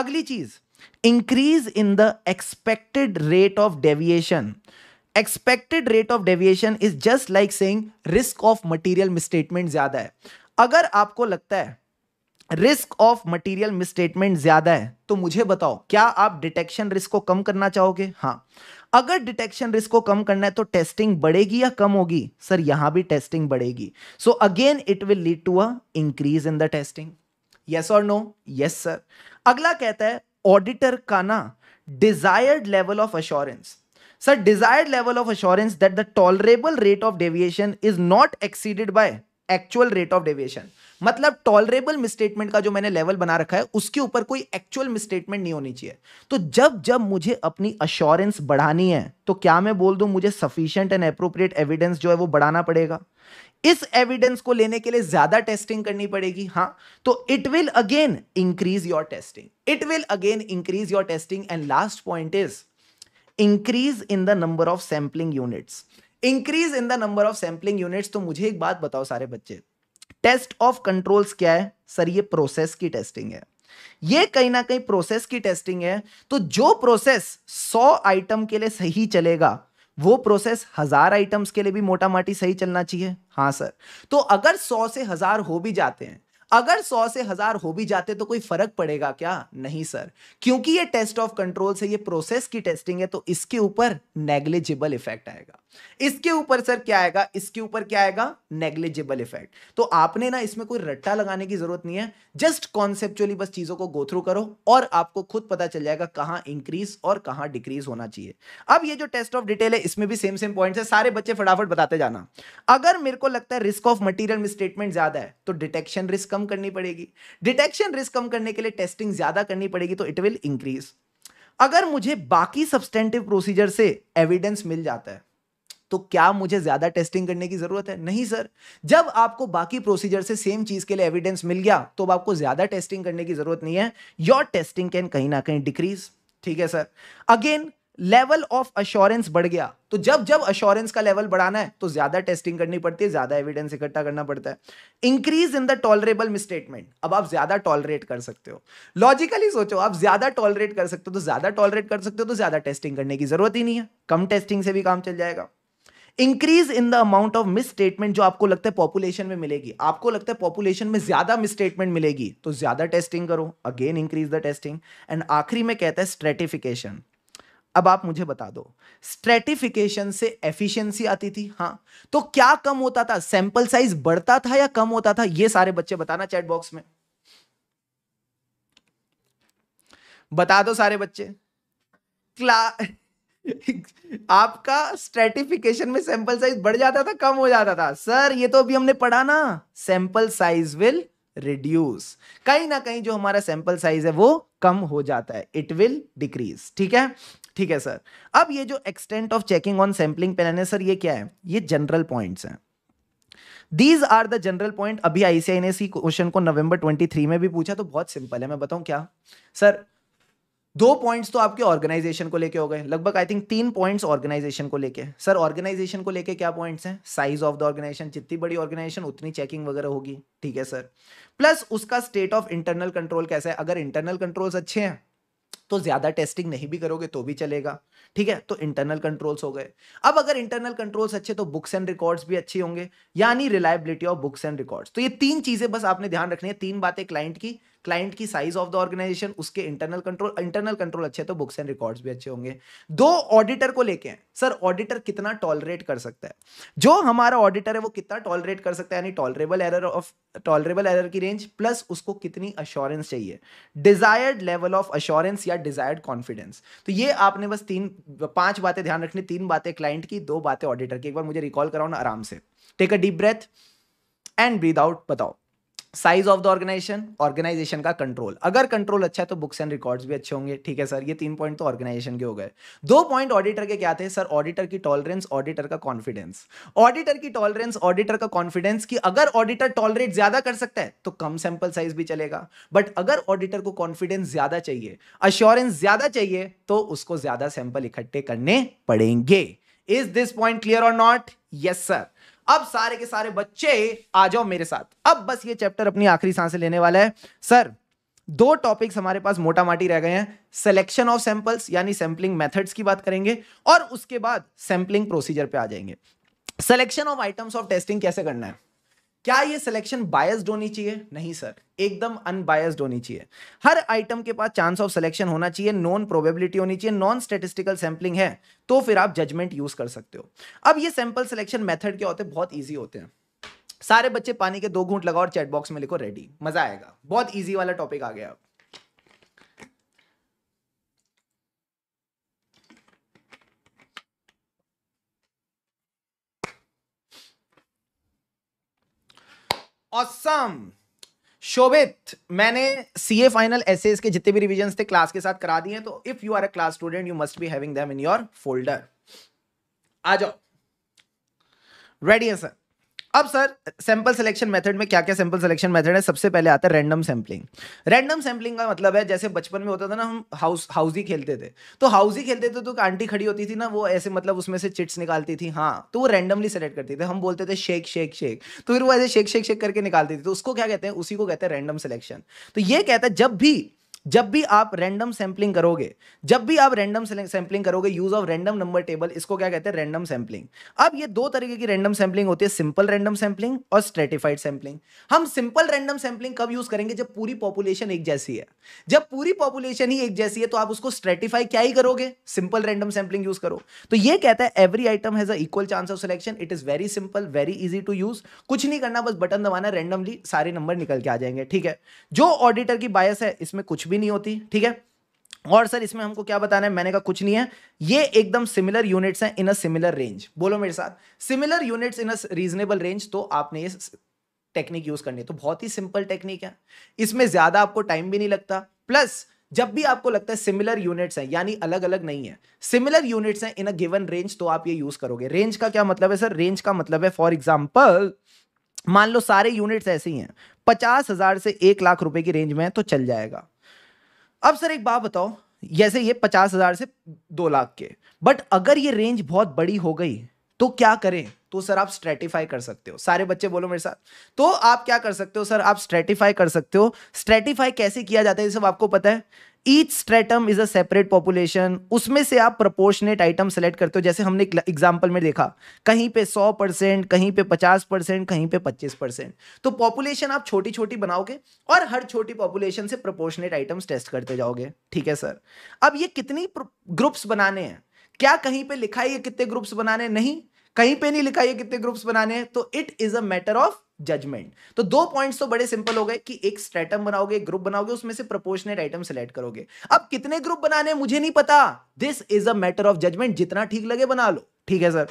अगली चीज increase in the expected rate of deviation expected rate of deviation is just like saying risk of material misstatement ज्यादा है अगर आपको लगता है रिस्क ऑफ मटेरियल मिसस्टेटमेंट ज्यादा है तो मुझे बताओ क्या आप डिटेक्शन रिस्क को कम करना चाहोगे हाँ अगर डिटेक्शन रिस्क को कम करना है तो टेस्टिंग बढ़ेगी या कम होगी सर यहां भी टेस्टिंग बढ़ेगी so again it will lead to a increase in the testing yes और नो यस सर अगला कहता है ऑडिटर का ना desired level of assurance sir desired level of assurance that the tolerable rate of deviation is not exceeded by actual rate of deviation मतलब टॉलरेबल मिसस्टेटमेंट का जो मैंने लेवल बना रखा है उसके ऊपर कोई एक्चुअल मिसस्टेटमेंट नहीं होनी चाहिए तो जब जब मुझे अपनी अश्योरेंस बढ़ानी है तो क्या मैं बोल दूं मुझे सफिशियंट एंड अप्रोप्रिएट एविडेंस जो है वो बढ़ाना पड़ेगा इस एविडेंस को लेने के लिए ज्यादा टेस्टिंग करनी पड़ेगी हाँ तो it will again increase your testing it will again increase your testing and last point is increase in the number of sampling units increase in the number of sampling units तो मुझे एक बात बताओ सारे बच्चे टेस्ट ऑफ कंट्रोल्स क्या है सर ये प्रोसेस की टेस्टिंग है ये कहीं ना कहीं प्रोसेस की टेस्टिंग है तो जो प्रोसेस 100 आइटम के लिए सही चलेगा वो प्रोसेस हजार आइटम्स के लिए भी मोटा माटी सही चलना चाहिए हाँ सर तो अगर सौ से हजार हो भी जाते हैं अगर सौ से हजार हो भी जाते तो कोई फर्क पड़ेगा क्या नहीं सर क्योंकि ये टेस्ट ऑफ कंट्रोल से ये प्रोसेस की टेस्टिंग है तो इसके ऊपर नेग्लिजिबल इफेक्ट आएगा इसके ऊपर सर क्या आएगा इसके ऊपर क्या आएगा नेग्लिजिबल इफेक्ट तो आपने ना इसमें कोई रट्टा लगाने की जरूरत नहीं है जस्ट कॉन्सेप्चुअली बस चीजों को गो थ्रू करो और आपको खुद पता चल जाएगा कहां इंक्रीज और कहां डिक्रीज होना चाहिए अब ये जो टेस्ट ऑफ डिटेल है इसमें भी सेम सेम पॉइंट्स है सारे बच्चे फटाफट बताते जाना अगर मेरे को लगता है रिस्क ऑफ मटीरियल मिसस्टेटमेंट ज्यादा है तो डिटेक्शन रिस्क कम करनी पड़ेगी डिटेक्शन रिस्क कम करने के लिए टेस्टिंग ज्यादा करनी पड़ेगी तो इट विल इंक्रीज अगर मुझे बाकी सब्सटेंटिव प्रोसीजर से एविडेंस मिल जाता है तो क्या मुझे ज्यादा टेस्टिंग करने की जरूरत है नहीं सर जब आपको बाकी प्रोसीजर से सेम चीज के लिए एविडेंस मिल गया तो अब आपको ज्यादा टेस्टिंग करने की जरूरत नहीं है योर टेस्टिंग कैन कहीं ना कहीं डिक्रीज ठीक है sir again level of assurance बढ़ गया तो जब जब अश्योरेंस का लेवल बढ़ाना है तो ज्यादा टेस्टिंग करनी पड़ती है ज्यादा एविडेंस इकट्ठा करना पड़ता है increase in the tolerable misstatement अब आप ज्यादा टॉलरेट कर सकते हो लॉजिकली सोचो आप ज्यादा टॉलरेट कर सकते हो तो ज्यादा टॉलरेट कर सकते हो तो ज्यादा टेस्टिंग करने की जरूरत ही नहीं है कम टेस्टिंग से भी काम चल जाएगा increase in the amount of misstatement जो आपको लगता है पॉपुलेशन में मिलेगी आपको लगता है पॉपुलेशन में ज्यादा मिस स्टेटमेंट मिलेगी तो ज्यादा टेस्टिंग करो again increase the testing and आखिरी में कहता है स्ट्रेटिफिकेशन अब आप मुझे बता दो स्ट्रेटिफिकेशन से एफिशिएंसी आती थी हाँ तो क्या कम होता था सैंपल साइज बढ़ता था या कम होता था ये सारे बच्चे बताना चैट बॉक्स में बता दो सारे बच्चे क्ला आपका स्ट्रेटिफिकेशन में सैंपल साइज बढ़ जाता था कम हो जाता था सर ये तो अभी हमने पढ़ा ना सैंपल साइज विल रिड्यूस कहीं ना कहीं जो हमारा सैंपल साइज है वो कम हो जाता है इट विल डिक्रीज ठीक है ठीक है सर अब ये जो extent of checking on sampling plan है सर ये क्या है ये जनरल पॉइंट्स हैं these are the general point अभी आईसीआई ने इसी क्वेश्चन को नवंबर 23 में भी पूछा तो बहुत सिंपल है मैं बताऊं क्या सर दो पॉइंट्स तो आपके ऑर्गेनाइजेशन को लेके हो गए लगभग आई थिंक तीन पॉइंट्स ऑर्गेनाइजेशन को लेके सर ऑर्गेनाइजेशन को लेके क्या पॉइंट्स हैं साइज ऑफ द ऑर्गेनाइजेशन जितनी बड़ी ऑर्गेनाइजेशन उतनी चेकिंग वगैरह होगी ठीक है सर प्लस उसका स्टेट ऑफ इंटरनल कंट्रोल कैसा है अगर इंटरनल कंट्रोल्स अच्छे हैं तो ज्यादा टेस्टिंग नहीं भी करोगे तो भी चलेगा ठीक है तो इंटरनल कंट्रोल्स हो गए अब अगर इंटरनल कंट्रोल्स अच्छे तो बुक्स एंड रिकॉर्ड्स भी अच्छे होंगे यानी reliability of books and records तो ये तीन चीजें बस आपने ध्यान रखनी है तीन बातें क्लाइंट की क्लाइंट की साइज ऑफ द ऑर्गेनाइजेशन उसके इंटरनल कंट्रोल इंटरनल कंट्रोल अच्छे तो बुक्स एंड रिकॉर्ड्स भी अच्छे होंगे दो ऑडिटर को लेके हैं सर ऑडिटर कितना टॉलरेट कर सकता है जो हमारा ऑडिटर है वो कितना टॉलरेट कर सकता है यानी tolerable error of tolerable error की रेंज प्लस उसको कितनी अश्योरेंस चाहिए डिजायर्ड लेवल ऑफ अश्योरेंस या डिजायर्ड कॉन्फिडेंस तो ये आपने बस तीन पांच बातें ध्यान रखनी तीन बातें क्लाइंट की दो बातें ऑडिटर की एक बार मुझे रिकॉल कराओ ना आराम से take a deep breath and breathe out बताओ size of the organisation organisation का कंट्रोल अगर कंट्रोल अच्छा है तो बुक्स एंड रिकॉर्ड्स भी अच्छे होंगे ठीक है सर ये तीन पॉइंट तो ऑर्गेनाइजेशन के हो गए दो पॉइंट ऑडिटर के क्या थे सर ऑडिटर की टॉलरेंस ऑडिटर का कॉन्फिडेंस ऑडिटर की टॉलरेंस ऑडिटर का कॉन्फिडेंस की अगर ऑडिटर टॉलरेट ज्यादा कर सकता है तो कम सैंपल साइज भी चलेगा बट अगर ऑडिटर को कॉन्फिडेंस ज्यादा चाहिए अश्योरेंस ज्यादा चाहिए तो उसको ज्यादा सैंपल इकट्ठे करने पड़ेंगे इज दिस पॉइंट क्लियर और नॉट यस सर अब सारे के सारे बच्चे आ जाओ मेरे साथ अब बस ये चैप्टर अपनी आखिरी सांस लेने वाला है सर दो टॉपिक्स हमारे पास मोटा माटी रह गए हैं सिलेक्शन ऑफ सैंपल्स यानी सैंपलिंग मेथड्स की बात करेंगे और उसके बाद सैंपलिंग प्रोसीजर पे आ जाएंगे selection of items of testing कैसे करना है क्या ये सिलेक्शन बायस्ड होनी चाहिए नहीं सर एकदम अनबायस्ड होनी चाहिए हर आइटम के पास चांस ऑफ सिलेक्शन होना चाहिए नॉन प्रोबेबिलिटी होनी चाहिए नॉन स्टेटिस्टिकल सैम्पलिंग है तो फिर आप जजमेंट यूज कर सकते हो अब ये सैंपल सिलेक्शन मेथड क्या होते हैं बहुत ईजी होते हैं सारे बच्चे पानी के दो घूंट लगाओ और चैटबॉक्स में लिखो रेडी मजा आएगा बहुत ईजी वाला टॉपिक आ गया अब ऑसम शोभित मैंने सीए फाइनल एस के जितने भी रिविजन थे क्लास के साथ करा दिए तो if you are a class student you must be having them in your folder आ जाओ रेडी है सर अब सर सैंपल सिलेक्शन मेथड में क्या क्या सैंपल सिलेक्शन मेथड है सबसे पहले आता है रैंडम सैम्पलिंग रैंडम सैम्पलिंग का मतलब है जैसे बचपन में होता था ना हम हाउस ही खेलते थे तो हाउस ही खेलते थे तो आंटी खड़ी होती थी ना वो ऐसे मतलब उसमें से चिट्स निकालती थी हाँ तो वो रैंडमली सेलेक्ट करती थी हम बोलते थे शेक शेक शेक तो फिर वो ऐसे शेक शेक शेक करके निकालती थी तो उसको क्या कहते हैं उसी को कहते हैं रैंडम सिलेक्शन तो ये कहता है जब भी जब भी आप रैंडम सैंपलिंग करोगे जब भी आप रैंडम सैंपलिंग करोगे use of random number table इसको क्या कहते हैं रैंडम सैंपलिंग अब ये दो तरीके की रैंडम सैंपलिंग होती है सिंपल रैंडम सैंपलिंग और स्ट्रेटिफाइड सैंपलिंग हम सिंपल रैंडम सैंपलिंग कब यूज करेंगे जब पूरी पॉपुलेशन एक जैसी है जब पूरी पॉपुलेशन ही एक जैसी है तो आप उसको स्ट्रेटिफाई क्या ही करोगे सिंपल रैंडम सैंपलिंग यूज करो तो ये कहता है every item has equal chance of selection it is very simple very easy to use कुछ नहीं करना बस बटन दबाना रैंडमली सारे नंबर निकल के आ जाएंगे ठीक है जो ऑडिटर की बायस है इसमें कुछ भी भी नहीं होती ठीक है और सर इसमें हमको क्या बताना है मैंने कहा कुछ नहीं है ये एकदम सिमिलर यूनिट्स हैं इन अ सिमिलर रेंज बोलो मेरे साथ similar units in a reasonable range तो आपने ये टेक्निक यूज करनी है तो बहुत ही सिंपल टेक्निक है इसमें ज्यादा आपको टाइम भी नहीं लगता प्लस जब भी आपको लगता है सिमिलर यूनिट्स हैं यानी अलग अलग नहीं है सिमिलर यूनिट्स हैं इन अ गिवन रेंज तो आप ये यूज करोगे रेंज का क्या मतलब है सर रेंज का मतलब है फॉर एग्जाम्पल मान लो सारे यूनिट्स ऐसे ही हैं पचास हजार से एक लाख रुपए की रेंज में है तो चल जाएगा अब सर एक बात बताओ जैसे ये पचास हजार से दो लाख के बट अगर ये रेंज बहुत बड़ी हो गई तो क्या करें तो सर आप स्ट्रेटिफाई कर सकते हो सारे बच्चे बोलो मेरे साथ तो आप क्या कर सकते हो सर आप स्ट्रेटिफाई कर सकते हो स्ट्रेटिफाई कैसे किया जाता है ये सब आपको पता है each stratum is a separate population उसमें से आप प्रपोर्शनेट आइटम सेलेक्ट करते हो जैसे हमने एग्जाम्पल में देखा कहीं पे सौ परसेंट कहीं पे पचास परसेंट कहीं पे पच्चीस परसेंट तो पॉपुलेशन आप छोटी छोटी बनाओगे और हर छोटी पॉपुलेशन से प्रपोर्शनेट आइटम्स टेस्ट करते जाओगे ठीक है सर अब ये कितनी ग्रुप्स बनाने हैं क्या कहीं पे लिखा है ये कितने ग्रुप्स बनाने नहीं कहीं पे नहीं लिखा ये कितने ग्रुप्स बनाने हैं तो it is a matter of judgement तो दो पॉइंट्स तो बड़े सिंपल हो गए कि एक स्ट्रेटम बनाओगे एक ग्रुप बनाओगे उसमें से प्रोपोर्शनेट आइटम सेलेक्ट करोगे अब कितने ग्रुप बनाने मुझे नहीं पता this is a matter of judgement जितना ठीक लगे बना लो ठीक है सर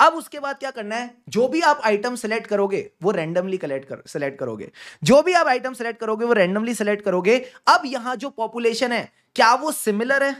अब उसके बाद क्या करना है जो भी आप आइटम सेलेक्ट करोगे वो रैंडमली कलेक्ट कर सेलेक्ट करोगे जो भी आप आइटम सेलेक्ट करोगे वो रैंडमली सेलेक्ट करोगे अब यहां जो पॉपुलेशन है क्या वो सिमिलर है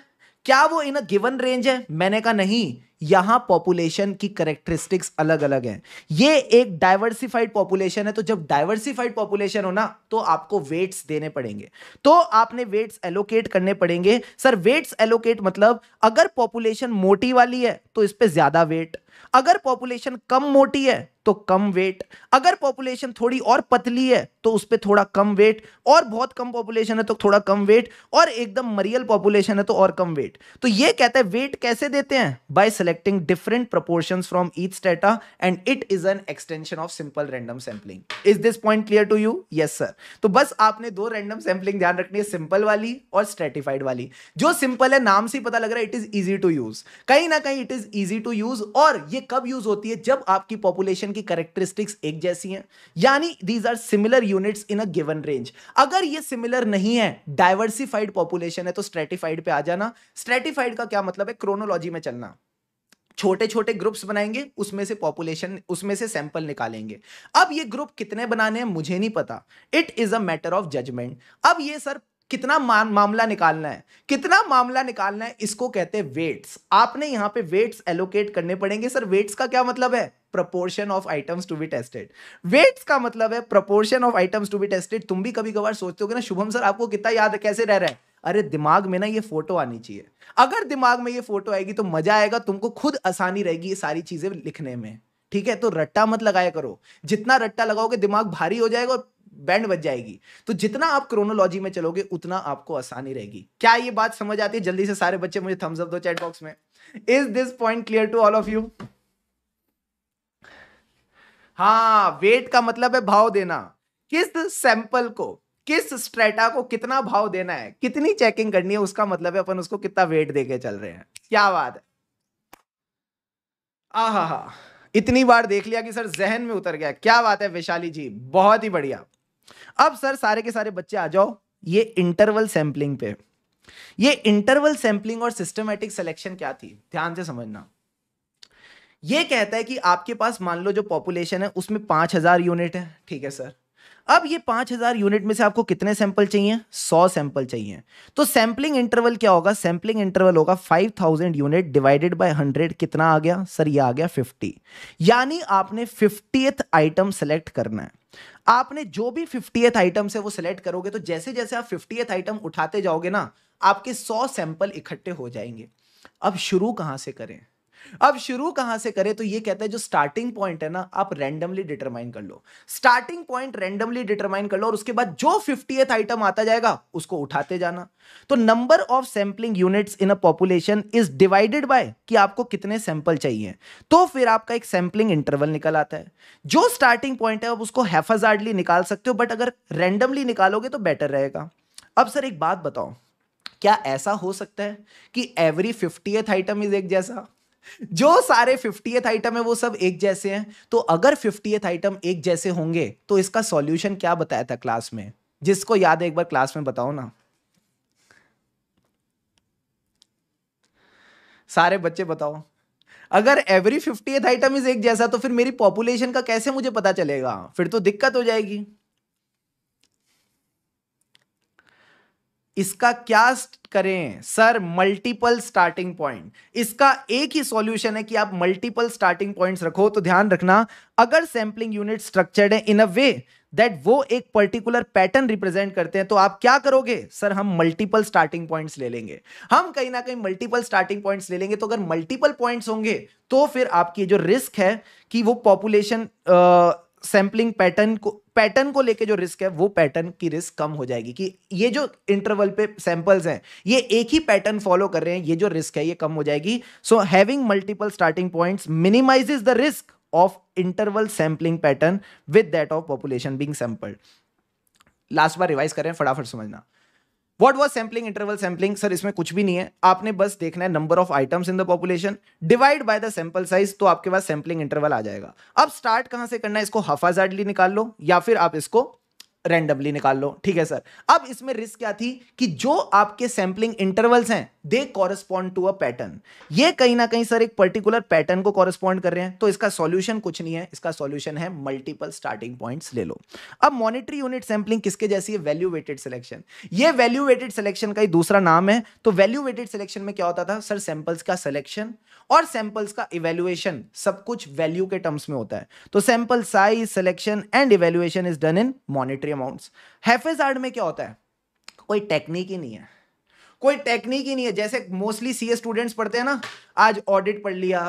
क्या वो इन अ गिवन रेंज है मैंने कहा नहीं यहां पॉपुलेशन की करेक्टरिस्टिक्स अलग अलग हैं ये एक डायवर्सिफाइड पॉपुलेशन है तो जब डायवर्सिफाइड पॉपुलेशन हो ना तो आपको वेट्स देने पड़ेंगे तो आपने वेट्स एलोकेट करने पड़ेंगे सर वेट्स एलोकेट मतलब अगर पॉपुलेशन मोटी वाली है तो इस पर ज्यादा वेट अगर पॉपुलेशन कम मोटी है तो कम वेट अगर पॉपुलेशन थोड़ी और पतली है तो उस पर थोड़ा कम वेट और बहुत कम पॉपुलेशन है तो थोड़ा कम वेट और एकदम मरियल पॉपुलेशन है तो और कम वेट तो ये कहता है वेट कैसे देते हैं by selecting different proportion from each data and it is an extension of simple random sampling is this point clear to you yes sir तो बस आपने दो रैंडम सैम्पलिंग ध्यान रखनी है सिंपल वाली और स्ट्रेटिफाइड वाली जो सिंपल है नाम से पता लग रहा है it is easy to use कहीं ना कहीं it is easy to use और ये कब यूज होती है जब आपकी पॉपुलेशन की करेक्टरिस्टिक्स एक जैसी हैं यानी these are similar units in a given range अगर ये सिमिलर नहीं है डायवर्सिफाइड पॉपुलेशन है तो स्ट्रेटिफाइड पे आ जाना स्ट्रेटिफाइड का क्या मतलब है क्रोनोलॉजी में चलना छोटे छोटे ग्रुप्स बनाएंगे उसमें से पॉपुलेशन उसमें से सैंपल निकालेंगे अब ये ग्रुप कितने बनाने हैं मुझे नहीं पता it is a matter of judgement अब ये सर कितना मामला निकालना है कितना मामला निकालना है इसको कहते हैं वेट्स आपने यहां पे वेट्स एलोकेट करने पड़ेंगे सर वेट्स का क्या मतलब है proportion of items to be tested weights का मतलब है proportion of items to be tested तुम भी कभी कभार सोचते हो ना शुभम सर आपको कितना याद कैसे रह रहे हैं अरे दिमाग में ना ये फोटो आनी चाहिए अगर दिमाग में ये फोटो आएगी तो मजा आएगा तुमको खुद आसानी रहेगी ये सारी चीजें लिखने में ठीक है तो रट्टा मत लगाया करो जितना रट्टा लगाओगे दिमाग भारी हो जाएगा और बैंड बच जाएगी तो जितना आप क्रोनोलॉजी में चलोगे उतना आपको आसानी रहेगी क्या ये बात समझ आती है जल्दी से सारे बच्चे मुझे थम्स अप दो चैट बॉक्स में is this point clear to all of you हाँ वेट का मतलब है भाव देना किस सैंपल को किस स्ट्रेटा को कितना भाव देना है कितनी चेकिंग करनी है उसका मतलब है अपन उसको कितना वेट देके चल रहे हैं क्या बात है आहा इतनी बार देख लिया कि सर जहन में उतर गया क्या बात है वैशाली जी बहुत ही बढ़िया अब सर सारे के सारे बच्चे आ जाओ ये इंटरवल सैंपलिंग पे ये इंटरवल सैंपलिंग और सिस्टमेटिक सिलेक्शन क्या थी ध्यान से समझना ये कहता है कि आपके पास मान लो जो पॉपुलेशन है उसमें पांच हजार यूनिट है ठीक है सर अब ये पांच हजार यूनिट में से आपको कितने सैंपल चाहिए सौ सैंपल चाहिए तो सैंपलिंग इंटरवल क्या होगा सैंपलिंग इंटरवल होगा five thousand unit divided by hundred कितना आ गया सर ये आ गया फिफ्टी यानी आपने फिफ्टी आइटम सेलेक्ट करना है आपने जो भी फिफ्टी आइटम से वो सिलेक्ट करोगे तो जैसे जैसे आप फिफ्टी आइटम उठाते जाओगे ना आपके सौ सैंपल इकट्ठे हो जाएंगे अब शुरू कहां से करें अब शुरू कहां से करें तो ये कहता है जो स्टार्टिंग पॉइंट है ना आप रैंडमली डिटरमाइन कर लो स्टार्टिंग पॉइंट रैंडमली डिटरमाइन कर लो और उसके बाद जो फिफ्टी आइटम आता जाएगा उसको उठाते जाना तो number of sampling units in a population is divided by कि आपको कितने सैंपल चाहिए तो फिर आपका एक सैंपलिंग इंटरवल निकल आता है जो स्टार्टिंग पॉइंट है आप उसको हैफाजार्डली निकाल सकते हो बट अगर रैंडमली निकालोगे तो बेटर रहेगा अब सर एक बात बताओ क्या ऐसा हो सकता है कि एवरी फिफ्टी आइटम इज एक जैसा जो सारे एथ आइटम है वो सब एक जैसे हैं तो अगर एथ आइटम एक जैसे होंगे तो इसका सॉल्यूशन क्या बताया था क्लास में जिसको याद है एक बार क्लास में बताओ ना सारे बच्चे बताओ अगर एवरी एथ आइटम इज एक जैसा तो फिर मेरी पॉपुलेशन का कैसे मुझे पता चलेगा फिर तो दिक्कत हो जाएगी इसका क्या करें सर मल्टीपल स्टार्टिंग पॉइंट इसका एक ही सॉल्यूशन है कि आप मल्टीपल स्टार्टिंग पॉइंट्स रखो तो ध्यान रखना अगर सैंपलिंग यूनिट स्ट्रक्चर्ड है इन अ वे दैट वो एक पर्टिकुलर पैटर्न रिप्रेजेंट करते हैं तो आप क्या करोगे सर हम मल्टीपल स्टार्टिंग पॉइंट्स ले लेंगे हम कहीं ना कहीं मल्टीपल स्टार्टिंग पॉइंट्स ले लेंगे तो अगर मल्टीपल पॉइंट्स होंगे तो फिर आपकी जो रिस्क है कि वो पॉपुलेशन सैम्पलिंग पैटर्न को पैटर्न को लेके जो रिस्क है वो पैटर्न की रिस्क कम हो जाएगी कि ये जो इंटरवल पे सैंपल्स हैं ये एक ही पैटर्न फॉलो कर रहे हैं ये जो रिस्क है ये कम हो जाएगी so having multiple starting points minimise the risk of interval sampling pattern with that of population being sampled last बार रिवाइज करें फटाफट समझना what was sampling interval sampling sir इसमें कुछ भी नहीं है आपने बस देखना है number of items in the population divide by the sample size तो आपके पास सैम्पलिंग इंटरवल आ जाएगा अब स्टार्ट कहां से करना है इसको हफाजाडली निकाल लो या फिर आप इसको रेंडमली निकाल लो ठीक है सर अब इसमें रिस्क क्या थी कि जो आपके सैंपलिंग इंटरवल्स हैं they correspond to a pattern ये कहीं ना कहीं सर एक पर्टिकुलर पैटर्न को कॉरेस्पॉन्ड कर रहे हैं तो इसका सॉल्यूशन कुछ नहीं है इसका सॉल्यूशन है मल्टीपल स्टार्टिंग पॉइंट्स ले लो अब मॉनिटरी यूनिट सैम्पलिंग किसके जैसी है वैल्यू वेटेड सिलेक्शन ये वैल्यू वेटेड सिलेक्शन का ही दूसरा नाम है तो वैल्यू वेटेड सिलेक्शन में क्या होता था सर सैंपल्स का सिलेक्शन और सैंपल्स का इवेल्युएशन सब कुछ वैल्यू के टर्म्स में होता है तो sample size selection and evaluation is done in monetary amounts haphazard में क्या होता है कोई टेक्निक ही नहीं है कोई टेक्निक ही नहीं है जैसे मोस्टली सी स्टूडेंट्स पढ़ते हैं ना आज ऑडिट पढ़ लिया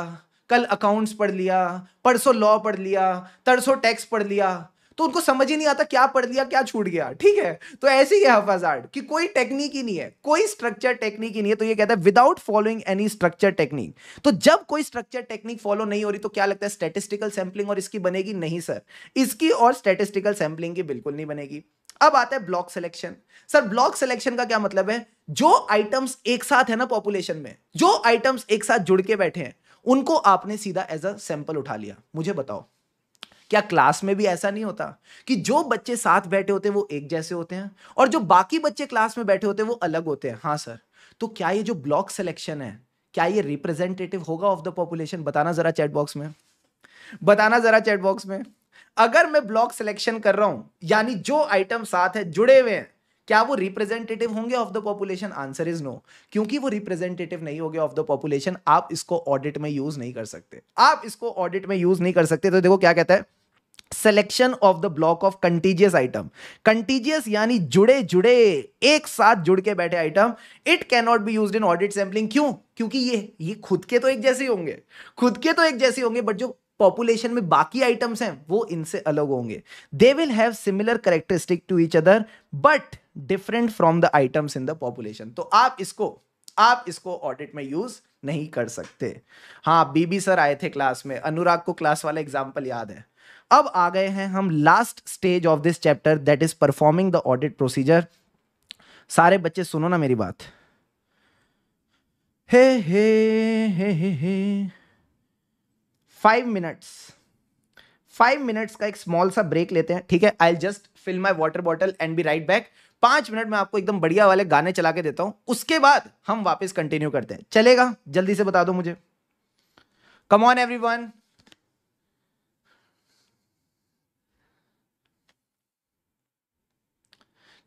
कल अकाउंट्स पढ़ लिया परसों लॉ पढ़ लिया तरसों टैक्स पढ़ लिया तो उनको समझ ही नहीं आता क्या पढ़ लिया क्या छूट गया ठीक है तो ऐसे ही है हफाज कि कोई टेक्निक ही नहीं है कोई स्ट्रक्चर टेक्निक ही नहीं है तो ये कहता है without following any structure technique तो जब कोई स्ट्रक्चर टेक्निक फॉलो नहीं हो रही तो क्या लगता है स्टेटिस्टिकल सैम्पलिंग और इसकी बनेगी नहीं सर इसकी और स्टेटिस्टिकल सैम्पलिंग की बिल्कुल नहीं बनेगी अब आता है block selection sir block selection का क्या मतलब है जो आइटम्स एक साथ है ना पॉपुलेशन में जो आइटम्स एक साथ जुड़ के बैठे हैं उनको आपने सीधा एज अ सैंपल उठा लिया मुझे बताओ क्या क्लास में भी ऐसा नहीं होता कि जो बच्चे साथ बैठे होते हैं वो एक जैसे होते हैं और जो बाकी बच्चे क्लास में बैठे होते हैं वो अलग होते हैं हाँ सर तो क्या ये जो ब्लॉक सिलेक्शन है क्या ये रिप्रेजेंटेटिव होगा ऑफ द पॉपुलेशन बताना जरा चैटबॉक्स में बताना जरा चैटबॉक्स में अगर मैं ब्लॉक सिलेक्शन कर रहा हूं यानी जो आइटम साथ है जुड़े हुए हैं क्या वो रिप्रेजेंटेटिव होंगे of the population answer is no क्योंकि वो रिप्रेजेंटेटिव नहीं होंगे ऑफ द पॉपुलेशन आप इसको ऑडिट में यूज नहीं कर सकते आप इसको ऑडिट में यूज नहीं कर सकते तो देखो क्या कहता है selection of the block of contiguous item contiguous यानी जुड़े जुड़े एक साथ जुड़ के बैठे item it cannot be use in audit sampling क्यों क्योंकि ये ये खुद के तो एक जैसे होंगे खुद के तो एक जैसे होंगे बट जो पॉपुलेशन में बाकी आइटम्स हैं वो इनसे अलग होंगे they will have similar characteristic to each other but different from the items in the population तो आप इसको आप इसको ऑडिट में यूज नहीं कर सकते हाँ बीबी सर आए थे क्लास में अनुराग को क्लास वाला एग्जाम्पल याद है अब आ गए हैं हम last stage of this chapter that is performing the audit procedure सारे बच्चे सुनो ना मेरी बात hey hey hey hey hey five minutes five minutes का एक स्मॉल सा ब्रेक लेते हैं ठीक है I just fill my water bottle and be right back पांच मिनट में आपको एकदम बढ़िया वाले गाने चला के देता हूं उसके बाद हम वापस कंटिन्यू करते हैं चलेगा जल्दी से बता दो मुझे कम ऑन वन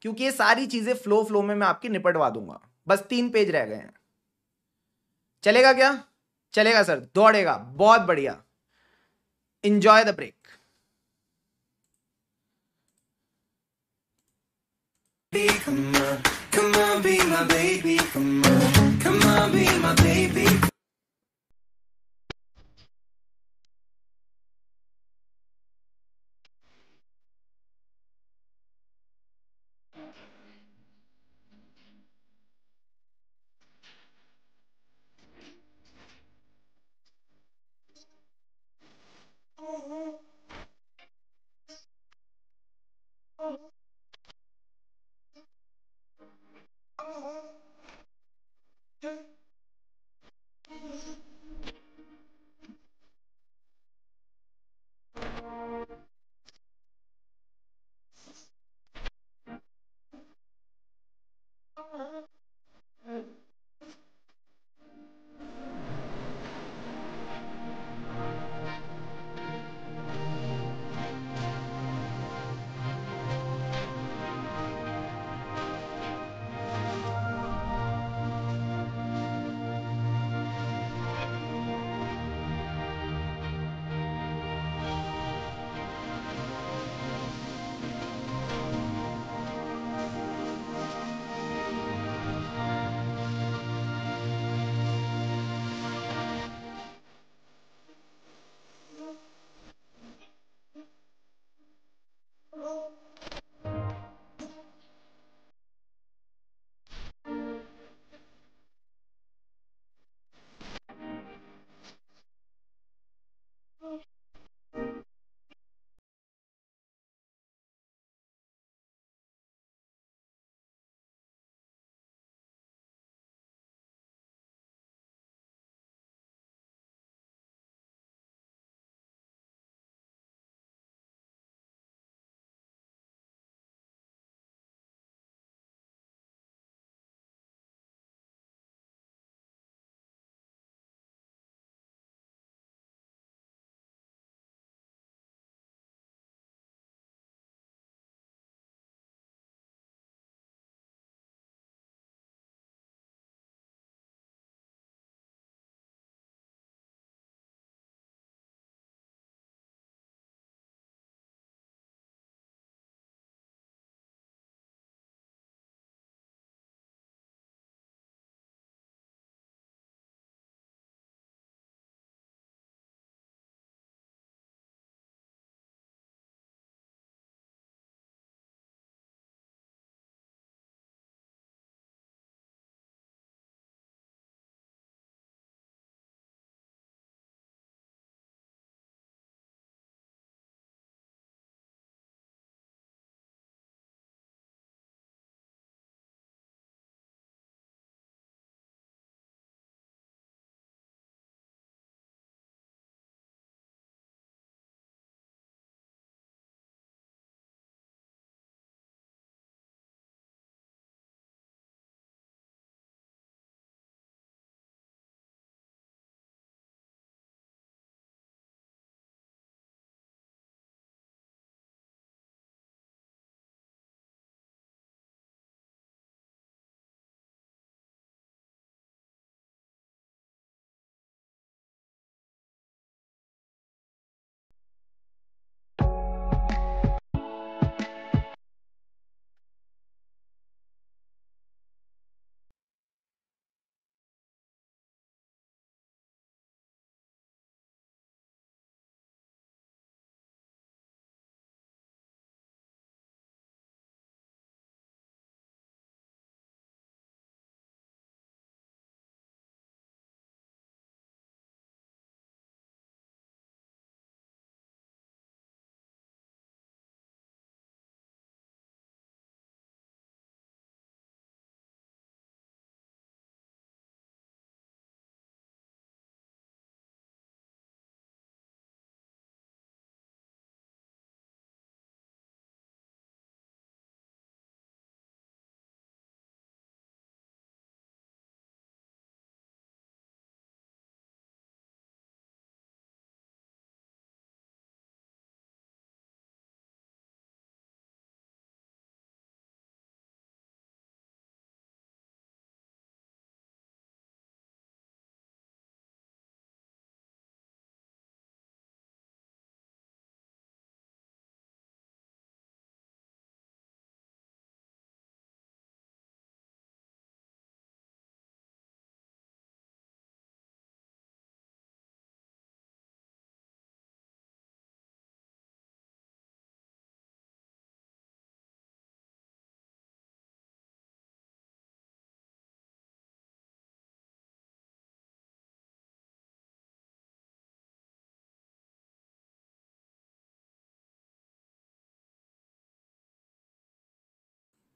क्योंकि ये सारी चीजें फ्लो फ्लो में मैं आपकी निपटवा दूंगा बस तीन पेज रह गए हैं चलेगा क्या चलेगा सर दौड़ेगा बहुत बढ़िया enjoy the break Come on, come on, be my baby, come on, come on, be my baby.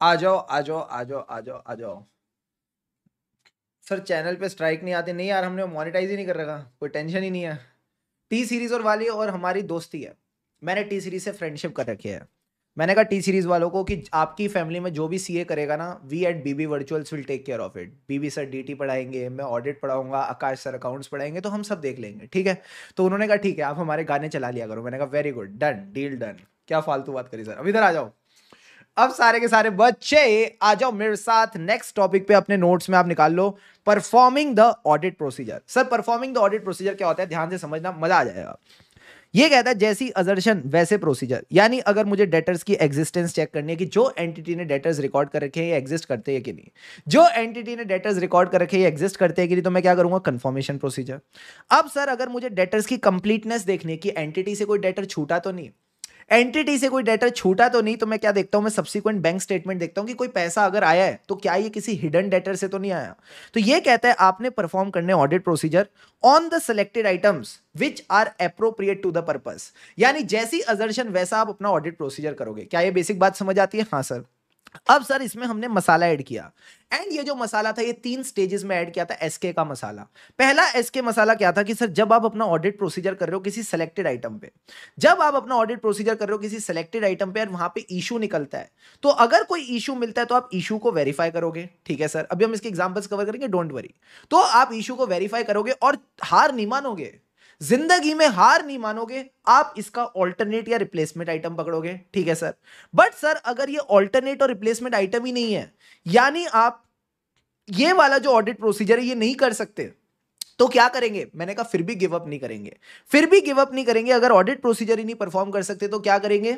आ जाओ आ जाओ आ जाओ आ जाओ आ जाओ सर चैनल पे स्ट्राइक नहीं आती नहीं यार हमने मोनेटाइज ही नहीं कर रखा कोई टेंशन ही नहीं है टी सीरीज़ और वाली और हमारी दोस्ती है मैंने टी सीरीज़ से फ्रेंडशिप कर रखी है मैंने कहा टी सीरीज़ वालों को कि आपकी फैमिली में जो भी सीए करेगा ना we at BB Virtuals will take care of it BB sir D T पढ़ाएंगे मैं ऑडिट पढ़ाऊंगा आकाश सर अकाउंट्स पढ़ाएंगे तो हम सब देख लेंगे ठीक है तो उन्होंने कहा ठीक है आप हमारे गाने चला लिया करो मैंने कहा very good done deal done क्या फालतू बात करी सर अब इधर आ जाओ अब सारे के सारे बच्चे आ जाओ मेरे साथ नेक्स्ट टॉपिक पे अपने नोट्स में आप निकाल लो performing the audit procedure sir performing the audit procedure क्या होता है ध्यान से समझना मजा आ जाएगा ये कहता है जैसी अजर्शन वैसे प्रोसीजर यानी अगर मुझे डेटर्स की एग्जिस्टेंस चेक करनी है कि जो एंटिटी ने डेटर्स रिकॉर्ड कर रखे हैं ये एग्जिस्ट करते हैं कि नहीं जो एंटिटी ने डेटर्स रिकॉर्ड कर रखे हैं ये एग्जिस्ट करते हैं कि नहीं तो मैं क्या करूंगा कंफर्मेशन प्रोसीजर अब सर अगर मुझे डेटर्स की कंप्लीटनेस देखनी है कि एंटिटी से कोई डेटर छूटा तो नहीं एंटिटी से कोई डेटर छूटा तो नहीं तो मैं क्या देखता हूं मैं सब्सिक्वेंट बैंक स्टेटमेंट देखता हूँ कि कोई पैसा अगर आया है तो क्या ये किसी हिडन डेटर से तो नहीं आया तो ये कहता है आपने परफॉर्म करने audit procedure on the selected items which are appropriate to the purpose यानी जैसी अजर्शन वैसा आप अपना ऑडिट प्रोसीजर करोगे क्या ये बेसिक बात समझ आती है हाँ सर अब सर इसमें हमने मसाला ऐड किया एंड ये जो मसाला था ये तीन स्टेजेस में ऐड किया था एसके का मसाला पहला एसके मसाला क्या था कि सर जब आप अपना ऑडिट प्रोसीजर कर रहे हो किसी सेलेक्टेड आइटम पे जब आप अपना ऑडिट प्रोसीजर कर रहे हो किसी सेलेक्टेड आइटम पे और वहां पे इशू निकलता है तो अगर कोई इशू मिलता है तो आप इशू को वेरीफाई करोगे ठीक है सर अभी हम इसके एग्जाम्पल्स कवर करेंगे डोंट वरी तो आप इशू को वेरीफाई करोगे और हार नहीं मानोगे जिंदगी में हार नहीं मानोगे आप इसका ऑल्टरनेट या रिप्लेसमेंट आइटम पकड़ोगे ठीक है सर बट सर अगर ये ऑल्टरनेट और रिप्लेसमेंट आइटम ही नहीं है यानी आप ये वाला जो ऑडिट प्रोसीजर है ये नहीं कर सकते तो क्या करेंगे मैंने कहा फिर भी गिव अप नहीं करेंगे फिर भी गिव अप नहीं करेंगे अगर ऑडिट प्रोसीजर ही नहीं परफॉर्म कर सकते तो क्या करेंगे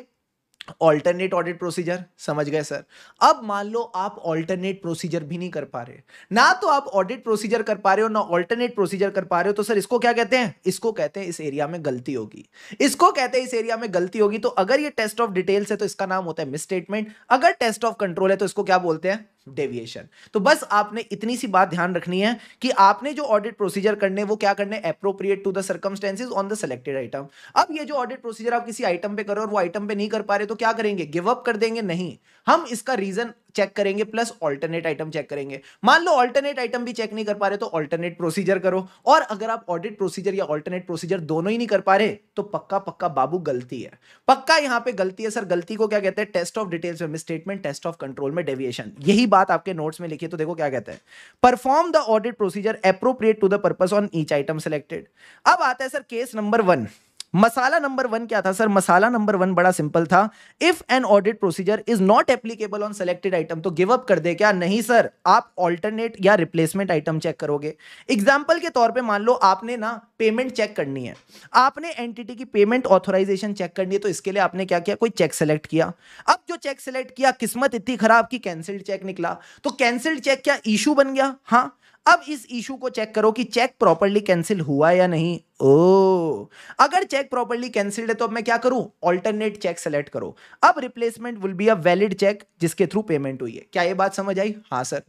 ऑल्टरनेट ऑडिट प्रोसीजर समझ गए सर अब मान लो आप ऑल्टरनेट प्रोसीजर भी नहीं कर पा रहे ना तो आप ऑडिट प्रोसीजर कर पा रहे हो ना ऑल्टरनेट प्रोसीजर कर पा रहे हो तो सर इसको क्या कहते हैं इसको कहते हैं इस एरिया में गलती होगी इसको कहते हैं इस एरिया में गलती होगी तो अगर ये टेस्ट ऑफ डिटेल्स है तो इसका नाम होता है मिस स्टेटमेंट अगर टेस्ट ऑफ कंट्रोल है तो इसको क्या बोलते हैं डेविएशन तो बस आपने इतनी सी बात ध्यान रखनी है कि आपने जो ऑडिट प्रोसीजर करने वो क्या करने appropriate to the circumstances on the selected item अब ये जो ऑडिट प्रोसीजर आप किसी आइटम पे करो और वो आइटम पे नहीं कर पा रहे तो क्या करेंगे गिव अप कर देंगे नहीं हम इसका रीजन चेक करेंगे प्लस ऑल्टरनेट आइटम चेक करेंगे मान लो ऑल्टरनेट आइटम भी चेक नहीं कर पा रहे तो ऑल्टरनेट प्रोसीजर करो और अगर आप ऑडिट प्रोसीजर या ऑल्टरनेट प्रोसीजर दोनों ही नहीं कर पा रहे तो पक्का पक्का बाबू गलती है पक्का यहां पे गलती है सर गलती को क्या कहते हैं टेस्ट ऑफ डिटेल्स में मिसस्टेटमेंट टेस्ट ऑफ कंट्रोल में डेविएशन यही बात आपके नोट्स में लिखी तो देखो क्या कहते हैं perform the audit procedure appropriate to the purpose on each item selected अब आता है सर केस नंबर वन मसाला नंबर वन क्या था सर मसाला नंबर वन बड़ा सिंपल था if an audit procedure is not applicable on selected item तो गिव अप कर दे क्या नहीं सर आप ऑल्टरनेट या रिप्लेसमेंट आइटम चेक करोगे एग्जाम्पल के तौर पे मान लो आपने ना पेमेंट चेक करनी है आपने एंटिटी की पेमेंट ऑथोराइजेशन चेक करनी है तो इसके लिए आपने क्या किया कोई चेक सेलेक्ट किया अब जो चेक सेलेक्ट किया किस्मत इतनी खराब की कैंसिल्ड चेक निकला तो कैंसिल्ड चेक क्या इशू बन गया हाँ अब इस इशू को चेक करो कि चेक प्रॉपरली कैंसिल हुआ या नहीं ओ अगर चेक प्रॉपरली कैंसिल्ड है तो अब मैं क्या करूं ऑल्टरनेट चेक सेलेक्ट करो अब replacement will be a valid check जिसके थ्रू पेमेंट हुई है क्या ये बात समझ आई हाँ सर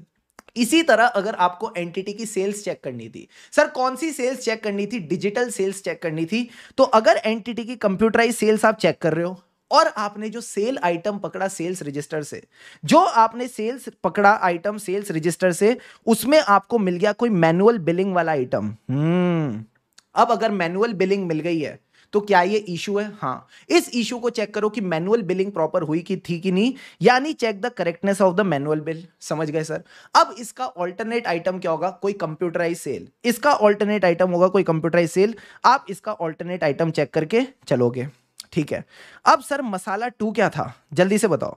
इसी तरह अगर आपको एंटिटी की सेल्स चेक करनी थी सर कौन सी सेल्स चेक करनी थी डिजिटल सेल्स चेक करनी थी तो अगर एंटिटी की कंप्यूटराइज सेल्स आप चेक कर रहे हो और आपने जो सेल आइटम पकड़ा सेल्स रजिस्टर से जो आपने सेल्स पकड़ा आइटम सेल्स रजिस्टर से उसमें आपको मिल गया कोई मैनुअल बिलिंग वाला आइटम हम्म। अब अगर मैनुअल बिलिंग मिल गई है तो क्या ये इशू है हाँ इस इशू को चेक करो कि मैनुअल बिलिंग प्रॉपर हुई कि थी कि नहीं यानी check the correctness of the manual bill समझ गए सर अब इसका ऑल्टरनेट आइटम क्या होगा कोई कंप्यूटराइज सेल इसका ऑल्टरनेट आइटम होगा कोई कंप्यूटराइज सेल आप इसका ऑल्टरनेट आइटम चेक करके चलोगे ठीक है अब सर मसाला टू क्या था जल्दी से बताओ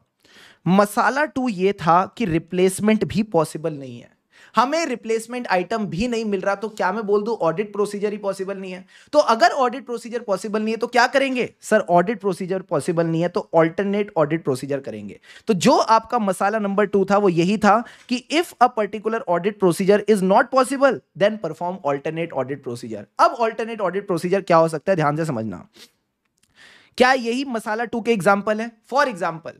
मसाला टू ये था कि रिप्लेसमेंट भी पॉसिबल नहीं है हमें रिप्लेसमेंट आइटम भी नहीं मिल रहा तो क्या मैं बोल दूं ऑडिट प्रोसीजर ही पॉसिबल नहीं है तो अगर ऑडिट प्रोसीजर पॉसिबल नहीं है तो क्या करेंगे सर ऑडिट प्रोसीजर पॉसिबल नहीं है तो ऑल्टरनेट ऑडिट प्रोसीजर करेंगे तो जो आपका मसाला नंबर टू था वो यही था कि if a particular audit procedure is not possible then perform alternate audit procedure अब ऑल्टरनेट ऑडिट प्रोसीजर क्या हो सकता है ध्यान से समझना क्या यही मसाला टू के एग्जाम्पल है फॉर एग्जाम्पल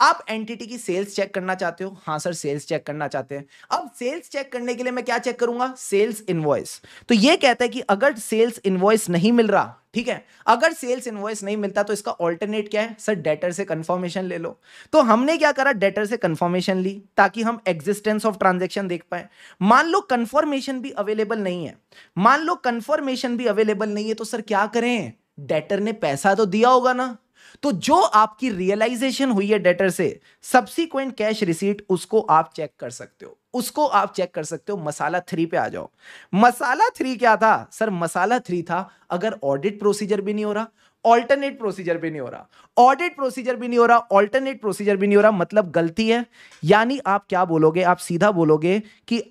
आप एंटिटी की सेल्स चेक करना चाहते हो हाँ सर सेल्स चेक करना चाहते हैं अब सेल्स चेक करने के लिए मैं क्या चेक करूंगा सेल्स इनवॉइस तो ये कहता है कि अगर सेल्स इनवॉइस नहीं मिल रहा ठीक है अगर सेल्स इनवॉइस नहीं मिलता तो इसका ऑल्टरनेट क्या है सर डेटर से कंफर्मेशन ले लो तो हमने क्या करा डेटर से कंफर्मेशन ली ताकि हम एग्जिस्टेंस ऑफ ट्रांजेक्शन देख पाए मान लो कन्फर्मेशन भी अवेलेबल नहीं है मान लो कन्फर्मेशन भी अवेलेबल नहीं है तो सर क्या करें डेटर ने पैसा तो दिया होगा ना तो जो आपकी रियलाइजेशन हुई है डेटर से सब्सिक्वेंट कैश रिसीट उसको आप चेक कर सकते हो उसको आप चेक कर सकते हो मसाला थ्री पे आ जाओ मसाला थ्री क्या था सर मसाला थ्री था अगर ऑडिट प्रोसीजर भी नहीं हो रहा ऑल्टरनेट प्रोसीजर भी नहीं हो रहा ऑडिट प्रोसीजर भी नहीं हो रहा ऑल्टरनेट प्रोसीजर भी नहीं हो रहा मतलब गलती है यानी आप क्या बोलोगे आप सीधा बोलोगे कि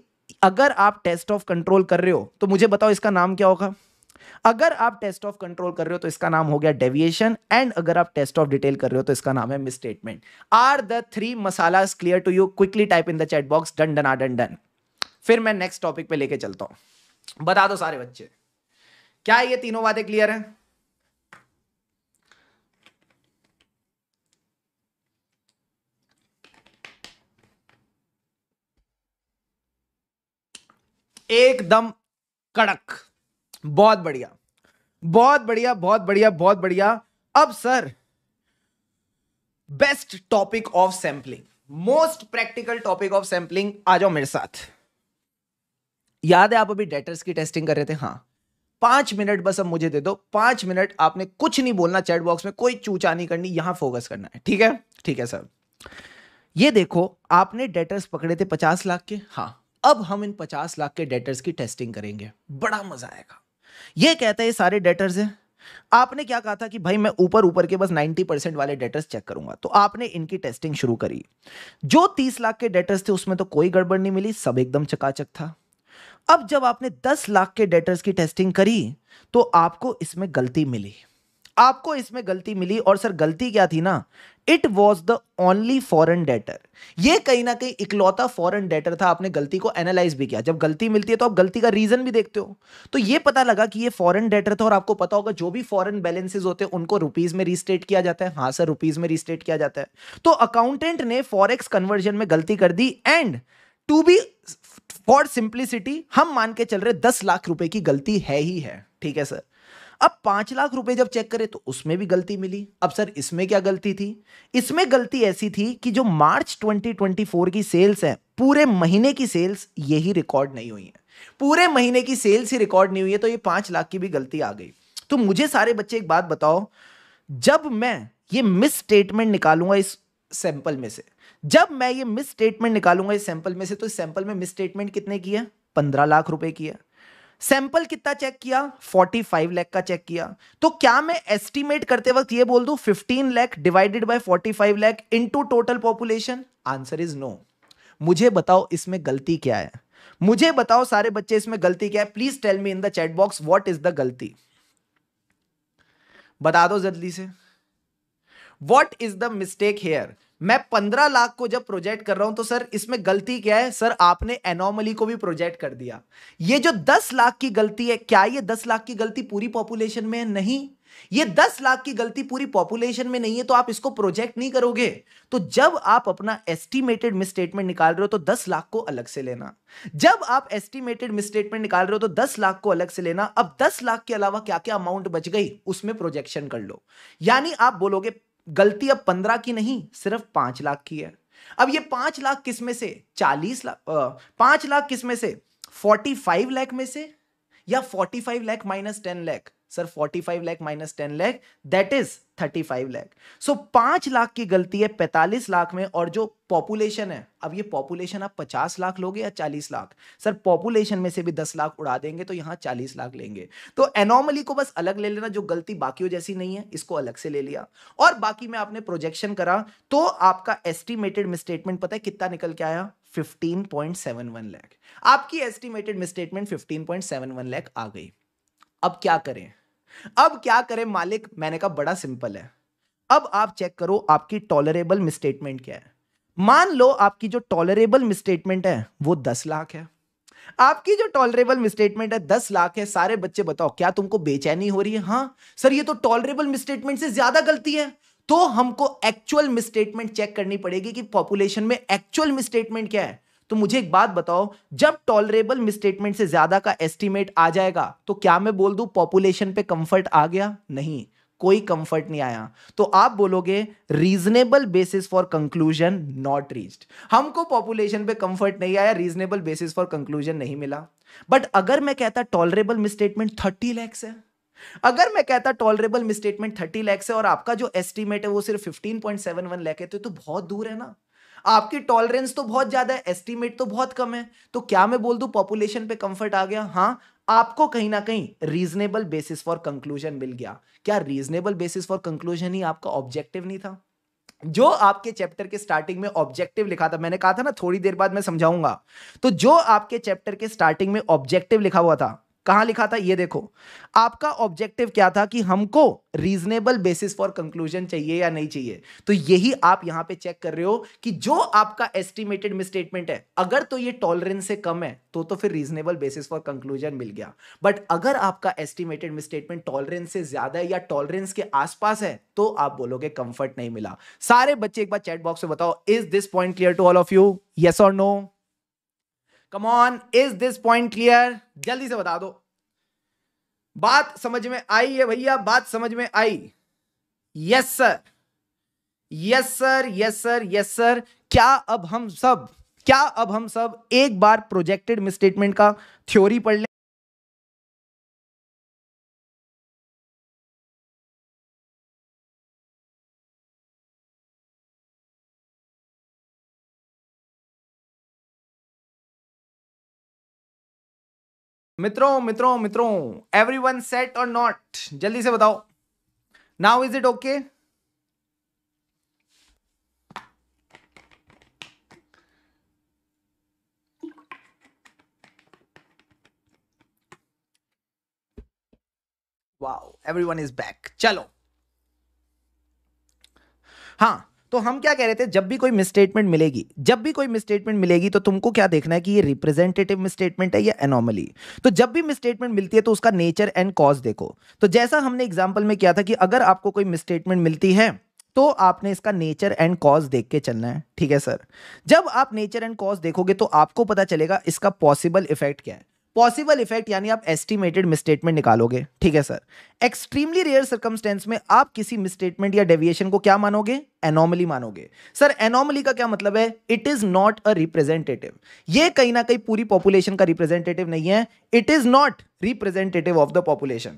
अगर आप टेस्ट ऑफ कंट्रोल कर रहे हो तो मुझे बताओ इसका नाम क्या होगा अगर आप टेस्ट ऑफ कंट्रोल कर रहे हो तो इसका नाम हो गया डेविएशन एंड अगर आप टेस्ट ऑफ डिटेल कर रहे हो तो इसका नाम है misstatement are the three masala clear to you quickly type in the chat box done done done done फिर मैं नेक्स्ट टॉपिक पे लेके चलता हूं बता दो सारे बच्चे क्या ये तीनों वादे क्लियर हैं एकदम कड़क बहुत बढ़िया बहुत बढ़िया बहुत बढ़िया बहुत बढ़िया अब sir best topic of sampling most practical topic of sampling आ जाओ मेरे साथ याद है आप अभी डेटर्स की टेस्टिंग कर रहे थे हाँ पांच मिनट बस अब मुझे दे दो पांच मिनट आपने कुछ नहीं बोलना चैट बॉक्स में कोई चूचा नहीं करनी यहां फोकस करना है ठीक है ठीक है सर ये देखो आपने डेटर्स पकड़े थे पचास लाख के हाँ अब हम इन पचास लाख के डेटर्स की टेस्टिंग करेंगे बड़ा मजा आएगा ये कहते हैं सारे डेटर्स हैं आपने क्या कहा था कि भाई मैं ऊपर ऊपर के बस 90 परसेंट वाले डेटर्स चेक करूंगा तो आपने इनकी टेस्टिंग शुरू करी जो 30 लाख के डेटर्स थे उसमें तो कोई गड़बड़ नहीं मिली सब एकदम चकाचक था अब जब आपने 10 लाख के डेटर्स की टेस्टिंग करी तो आपको इसमें गलती मिली आपको इसमें गलती मिली और सर गलती क्या थी ना it was the only foreign data यह कहीं ना कहीं इकलौता फॉरन डेटर था आपने गलती को एनालाइज भी किया जब गलती मिलती है तो आप गलती का रीजन भी देखते हो तो यह पता लगा कि यह फॉरन डेटर था और आपको पता होगा जो भी फॉरन बैलेंसेज होते हैं उनको रुपीज में रिस्टेट किया जाता है हाँ सर रुपीज में रीस्टेट किया जाता है तो अकाउंटेंट ने फॉरेक्स कन्वर्जन में गलती कर दी and to be for simplicity हम मान के चल रहे दस लाख रुपए की गलती है ही है ठीक है सर अब पांच लाख रुपए जब चेक करे तो उसमें भी गलती मिली अब सर इसमें क्या गलती थी इसमें गलती ऐसी थी कि जो मार्च 2024 की सेल्स है पूरे महीने की सेल्स यही रिकॉर्ड नहीं हुई है पूरे महीने की सेल्स ही रिकॉर्ड नहीं हुई है तो ये पांच लाख की भी गलती आ गई तो मुझे सारे बच्चे एक बात बताओ जब मैं ये मिस स्टेटमेंट निकालूंगा इस सैंपल में से जब मैं ये मिस स्टेटमेंट निकालूंगा इस सैंपल में से तो इस सैंपल में मिस स्टेटमेंट कितने की है पंद्रह लाख रुपए की है सैंपल कितना चेक किया 45 लाख का चेक किया तो क्या मैं एस्टिमेट करते वक्त ये बोल दू 15 lakh divided by 45 lakh into total population answer is no मुझे बताओ इसमें गलती क्या है मुझे बताओ सारे बच्चे इसमें गलती क्या है please tell me in the chat box what is the गलती बता दो जल्दी से what is the mistake here मैं पंद्रह लाख को जब प्रोजेक्ट कर रहा हूं तो सर इसमें गलती क्या है सर आपने एनोमली को भी प्रोजेक्ट कर दिया ये जो दस लाख की गलती है क्या ये दस लाख की गलती पूरी पॉपुलेशन में है नहीं ये दस लाख की गलती पूरी पॉपुलेशन में नहीं है तो आप इसको प्रोजेक्ट नहीं करोगे तो जब आप अपना एस्टिमेटेड मिसस्टेटमेंट निकाल रहे हो तो दस लाख को अलग से लेना जब आप एस्टिमेटेड मिसस्टेटमेंट निकाल रहे हो तो दस लाख को अलग से लेना अब दस लाख के अलावा क्या क्या अमाउंट बच गई उसमें प्रोजेक्शन कर लो यानी आप बोलोगे गलती अब पंद्रह की नहीं सिर्फ पांच लाख की है अब ये पांच लाख किस में से चालीस लाख पांच लाख किस में से फोर्टी फाइव लैख में से या forty five lakh minus ten lakh sir 45 lakh minus 10 lakh that is 35 lakh so पांच लाख की गलती है 45 लाख में और जो पॉपुलेशन है अब ये पॉपुलेशन आप 50 लाख लोगे या 40 लाख सर पॉपुलेशन में से भी 10 लाख उड़ा देंगे तो यहां 40 लाख लेंगे तो एनोमली को बस अलग ले लेना जो गलती बाकी जैसी नहीं है इसको अलग से ले लिया और बाकी में आपने प्रोजेक्शन करा तो आपका एस्टिमेटेड मिसस्टेटमेंट पता है कितना निकल के आया 15.71 लाख आपकी एस्टिमेटेड मिसस्टेटमेंट 15.71 लाख आ गई अब क्या करें अब क्या करें मालिक मैंने कहा बड़ा सिंपल है अब आप चेक करो आपकी टॉलरेबल मिसस्टेटमेंट क्या है मान लो आपकी जो टॉलरेबल मिसस्टेटमेंट है वो दस लाख है आपकी जो टॉलरेबल मिसस्टेटमेंट है दस लाख है सारे बच्चे बताओ क्या तुमको बेचैनी हो रही है हाँ सर ये तो टॉलरेबल मिसस्टेटमेंट से ज्यादा गलती है तो हमको एक्चुअल मिसस्टेटमेंट चेक करनी पड़ेगी कि पॉपुलेशन में एक्चुअल मिसस्टेटमेंट क्या है तो मुझे एक बात बताओ जब टॉलरेबल मिसस्टेटमेंट से ज्यादा का एस्टिमेट आ जाएगा तो क्या मैं बोल दू पॉपुलेशन पे कंफर्ट आ गया नहीं कोई कंफर्ट नहीं आया तो आप बोलोगे reasonable basis for conclusion not reached हमको पॉपुलेशन पे कंफर्ट नहीं आया रीजनेबल बेसिस फॉर कंक्लूजन नहीं मिला बट अगर मैं कहता टॉलरेबल मिसस्टेटमेंट थर्टी लैक्स है अगर मैं कहता टॉलरेबल मिसस्टेटमेंट थर्टी लैक्स है और आपका जो एस्टिमेट है वो सिर्फ fifteen point seven one lakh है तो, तो बहुत दूर है ना आपकी टॉलरेंस तो बहुत ज़्यादा है एस्टिमेट तो बहुत कम है तो क्या मैं बोल दू पॉपुलेशन पे कंफर्ट आ गया हाँ आपको कहीं ना कहीं रीजनेबल बेसिस फॉर कंक्लूजन मिल गया क्या रीजनेबल बेसिस फॉर कंक्लूजन ही आपका ऑब्जेक्टिव नहीं था जो आपके चैप्टर के स्टार्टिंग में ऑब्जेक्टिव लिखा था मैंने कहा था ना थोड़ी देर बाद मैं समझाऊंगा तो जो आपके चैप्टर के स्टार्टिंग में ऑब्जेक्टिव लिखा हुआ था कहां लिखा था ये देखो आपका ऑब्जेक्टिव क्या था कि हमको रीजनेबल बेसिस फॉर कंक्लूजन चाहिए या नहीं चाहिए तो यही आप यहां पे चेक कर रहे हो कि जो आपका एस्टिमेटेड मिसस्टेटमेंट है अगर तो ये टॉलरेंस से कम है तो तो फिर रीजनेबल बेसिस फॉर कंक्लूजन मिल गया बट अगर आपका एस्टिमेटेड मिसस्टेटमेंट टॉलरेंस से ज्यादा है या टॉलरेंस के आसपास है तो आप बोलोगे कंफर्ट नहीं मिला सारे बच्चे एक बार चैट बॉक्स में बताओ is this point clear to all of you yes और no come on is this point clear जल्दी से बता दो बात समझ में आई है भैया बात समझ में आई yes sir yes sir yes sir yes sir क्या अब हम सब क्या अब हम सब एक बार प्रोजेक्टेड मिसस्टेटमेंट का थ्योरी पढ़ लें मित्रों मित्रों मित्रों एवरी वन सेट और नॉट जल्दी से बताओ now is it okay wow everyone is back चलो हाँ तो हम क्या कह रहे थे जब भी कोई मिसस्टेटमेंट मिलेगी जब भी कोई मिसस्टेटमेंट मिलेगी तो तुमको क्या देखना है कि ये रिप्रेजेंटेटिव मिसस्टेटमेंट है या एनोमली तो जब भी मिसस्टेटमेंट मिलती है तो उसका नेचर एंड कॉज देखो तो जैसा हमने एग्जाम्पल में किया था कि अगर आपको कोई मिसस्टेटमेंट मिलती है तो आपने इसका नेचर एंड कॉज देख के चलना है ठीक है सर जब आप नेचर एंड कॉज देखोगे तो आपको पता चलेगा इसका पॉसिबल इफेक्ट क्या है पॉसिबल इफेक्ट यानी आप एस्टिमेटेड मिसस्टेटमेंट निकालोगे ठीक है सर एक्सट्रीमली रेयर सर्कमस्टेंस में आप किसी मिसस्टेटमेंट या डेविएशन को क्या मानोगे एनोमली मानोगे सर एनोमली का क्या मतलब है it is not a representative ये कहीं ना कहीं पूरी पॉपुलेशन का रिप्रेजेंटेटिव नहीं है it is not representative of the population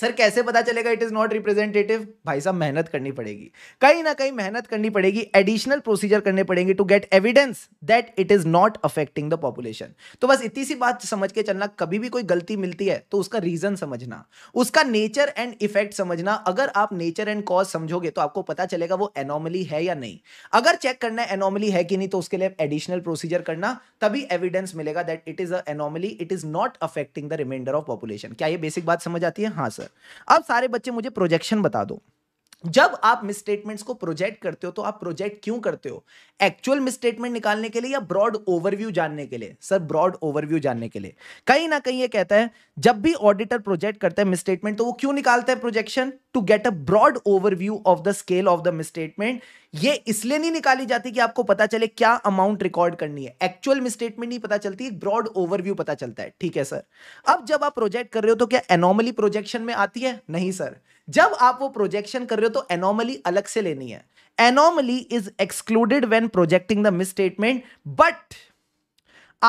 sir कैसे पता चलेगा इट इज़ नॉट रिप्रेजेंटेटिव भाई साहब मेहनत करनी पड़ेगी कहीं ना कहीं मेहनत करनी पड़ेगी एडिशनल प्रोसीजर करने पड़ेंगे to get evidence that it is not affecting the population तो बस इतनी सी बात समझ के चलना कभी भी कोई गलती मिलती है तो उसका रीज़न समझना उसका नेचर एंड इफेक्ट समझना अगर आप नेचर एंड कॉज समझोगे तो आपको पता चलेगा वो एनोमली है या नहीं अगर चेक करना एनॉमली है कि नहीं तो उसके लिए एडिशनल प्रोसीजर करना तभी एविडेंस मिलेगा that it is a it is not affecting the remainder of population क्या ये बेसिक बात समझ आती है हाँ सर आंसर अब सारे बच्चे मुझे प्रोजेक्शन बता दो जब आप मिसस्टेटमेंट्स को प्रोजेक्ट करते हो तो आप प्रोजेक्ट क्यों करते हो एक्चुअल मिसस्टेटमेंट निकालने के लिए या ब्रॉड ओवरव्यू जानने के लिए सर ब्रॉड ओवरव्यू जानने के लिए कहीं ना कहीं ये कहता है जब भी ऑडिटर प्रोजेक्ट करता है मिसस्टेटमेंट तो वो क्यों निकालता है projection to get a broad overview of the scale of the misstatement ये इसलिए नहीं निकाली जाती कि आपको पता चले क्या अमाउंट रिकॉर्ड करनी है एक्चुअल मिसस्टेटमेंट नहीं पता चलती एक ब्रॉड ओवरव्यू पता चलता है ठीक है सर अब जब आप प्रोजेक्ट कर रहे हो तो क्या एनोमली प्रोजेक्शन में आती है नहीं सर जब आप वो प्रोजेक्शन कर रहे हो तो एनोमली अलग से लेनी है anomaly is excluded when projecting the misstatement but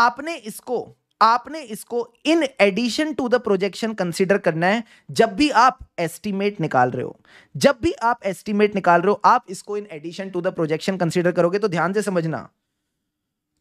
आपने इसको आपने इसको in addition to the projection consider करना है जब भी आप एस्टिमेट निकाल रहे हो जब भी आप एस्टिमेट निकाल रहे हो आप इसको in addition to the projection consider करोगे तो ध्यान से समझना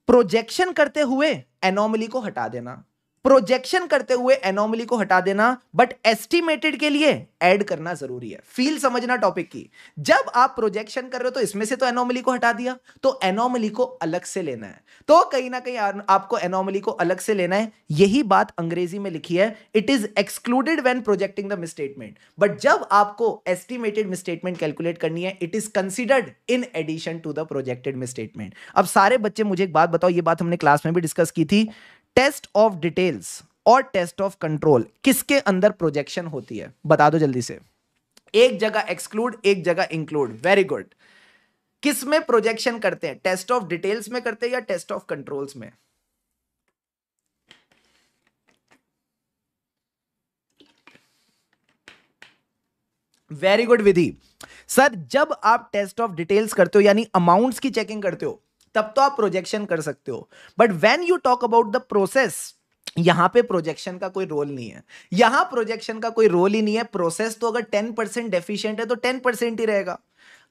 प्रोजेक्शन करते हुए एनोमली को हटा देना प्रोजेक्शन करते हुए एनोमली को हटा देना बट एस्टिमेटेड के लिए ऐड करना जरूरी है फील समझना टॉपिक की जब आप प्रोजेक्शन कर रहे हो तो इसमें से तो एनोमली को हटा दिया तो एनोमली को अलग से लेना है तो कहीं ना कहीं आपको एनोमली को अलग से लेना है यही बात अंग्रेजी में लिखी है it is excluded when projecting the misstatement but जब आपको एस्टिमेटेड मिसस्टेटमेंट कैलकुलेट करनी है it is considered in addition to the projected misstatement अब सारे बच्चे मुझे एक बात बताओ ये बात हमने क्लास में भी डिस्कस की थी टेस्ट ऑफ डिटेल्स और टेस्ट ऑफ कंट्रोल किसके अंदर प्रोजेक्शन होती है बता दो जल्दी से एक जगह एक्सक्लूड एक जगह इंक्लूड वेरी गुड किस में प्रोजेक्शन करते हैं टेस्ट ऑफ डिटेल्स में करते हैं या टेस्ट ऑफ कंट्रोल्स में वेरी गुड विधि सर जब आप टेस्ट ऑफ डिटेल्स करते हो यानी अमाउंट्स की चेकिंग करते हो तब तो आप प्रोजेक्शन कर सकते हो but when you talk about the process यहां पे प्रोजेक्शन का कोई रोल नहीं है यहां प्रोजेक्शन का कोई रोल ही नहीं है प्रोसेस तो अगर टेन परसेंट डेफिशियंट है तो टेन परसेंट ही रहेगा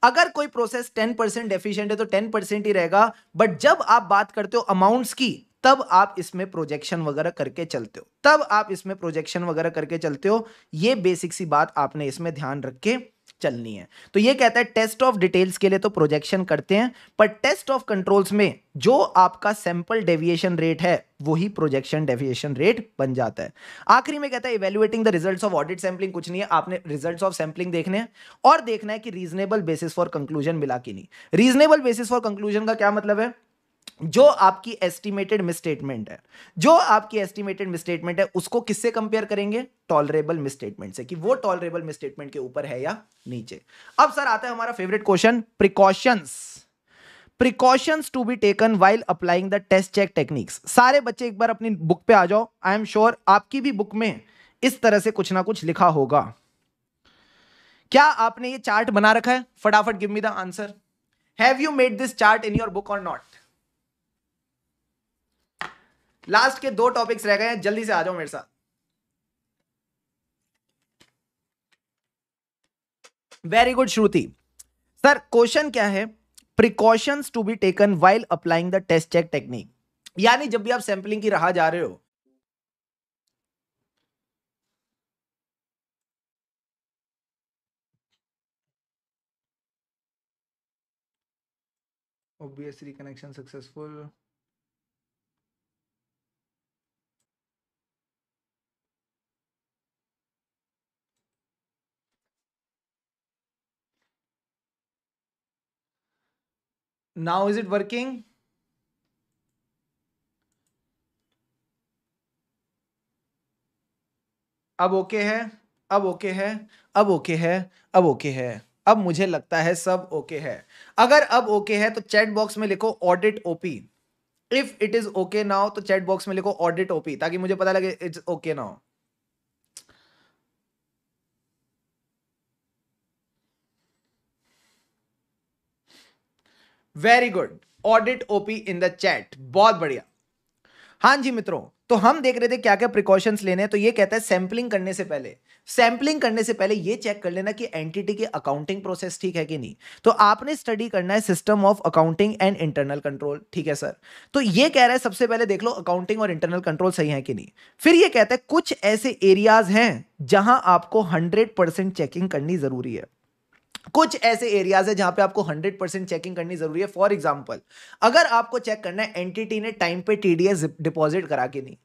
अगर कोई प्रोसेस टेन परसेंट डेफिशियंट है तो टेन परसेंट ही रहेगा बट जब आप बात करते हो अमाउंट्स की तब आप इसमें प्रोजेक्शन वगैरह करके चलते हो तब आप इसमें प्रोजेक्शन वगैरह करके चलते हो ये बेसिक सी बात आपने इसमें ध्यान रख के चलनी है तो ये कहता है टेस्ट ऑफ डिटेल्स के लिए तो प्रोजेक्शन करते हैं पर टेस्ट ऑफ कंट्रोल्स में जो आपका सैंपल डेविएशन रेट है वही प्रोजेक्शन डेविएशन रेट बन जाता है आखिरी में कहता है evaluating the results of audit sampling कुछ नहीं है आपने रिजल्ट्स ऑफ सैंपलिंग देखने हैं और देखना है कि रीजनेबल बेसिस फॉर कंक्लूजन मिला कि नहीं रीजनेबल बेसिस फॉर कंक्लूजन का क्या मतलब है जो आपकी एस्टिमेटेड मिसस्टेटमेंट है जो आपकी एस्टिमेटेड मिसस्टेटमेंट है उसको किससे कंपेयर करेंगे टॉलरेबल मिसस्टेटमेंट से कि वो टॉलरेबल मिसस्टेटमेंट के ऊपर है या नीचे अब सर आता है हमारा favourite question precautions precautions to be taken while applying the test check techniques सारे बच्चे एक बार अपनी बुक पे आ जाओ आई एम श्योर आपकी भी बुक में इस तरह से कुछ ना कुछ लिखा होगा क्या आपने ये चार्ट बना रखा है फटाफट give me the answer have you made this chart in your book और नॉट लास्ट के दो टॉपिक्स रह गए हैं जल्दी से आ जाओ मेरे साथ very good Shruti sir question क्या है precautions to be taken while applying the test check technique यानी जब भी आप सैंपलिंग की राह जा रहे हो obviously connection successful now is it working अब ओके है अब ओके है अब ओके है अब ओके है अब मुझे लगता है सब ओके है अगर अब ओके है तो चैट बॉक्स में लिखो audit OP if it is okay now तो चैट बॉक्स में लिखो ऑडिट ओपी ताकि मुझे पता लगे it's okay now very good audit OP in the chat बहुत बढ़िया हाँ जी मित्रों तो हम देख रहे थे क्या क्या प्रिकॉशंस लेने हैं तो ये कहता है सैंपलिंग करने से पहले सैंपलिंग करने से पहले ये चेक कर लेना कि एंटिटी की अकाउंटिंग प्रोसेस ठीक है कि नहीं तो आपने स्टडी करना है system of accounting and internal control ठीक है सर तो ये कह रहा है सबसे पहले देख लो अकाउंटिंग और इंटरनल कंट्रोल सही है कि नहीं फिर ये कहता है कुछ ऐसे एरियाज हैं जहां आपको हंड्रेड चेकिंग करनी जरूरी है कुछ ऐसे एरियाज है जहां पे आपको 100 परसेंट चेकिंग करनी जरूरी है फॉर एग्जांपल अगर आपको चेक करना है एनटीटी ने टाइम पे टीडीएस डिपॉजिट करा के नहीं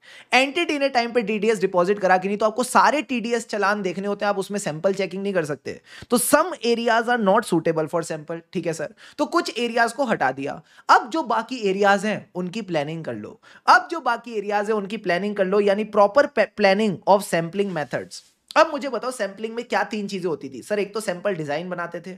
एनटीटी ने टाइम पे टीडीएस डिपॉजिट करा के नहीं तो आपको सारे टीडीएस चलान देखने होते हैं आप उसमें सैंपल चेकिंग नहीं कर सकते तो some areas are not suitable for sample ठीक है सर तो कुछ एरियाज को हटा दिया अब जो बाकी एरियाज हैं उनकी प्लानिंग कर लो अब जो बाकी एरियाज है उनकी प्लानिंग कर लो यानी proper planning of sampling methods अब मुझे बताओ सैम्पलिंग में क्या तीन चीजें होती थी सर एक तो सैंपल डिजाइन बनाते थे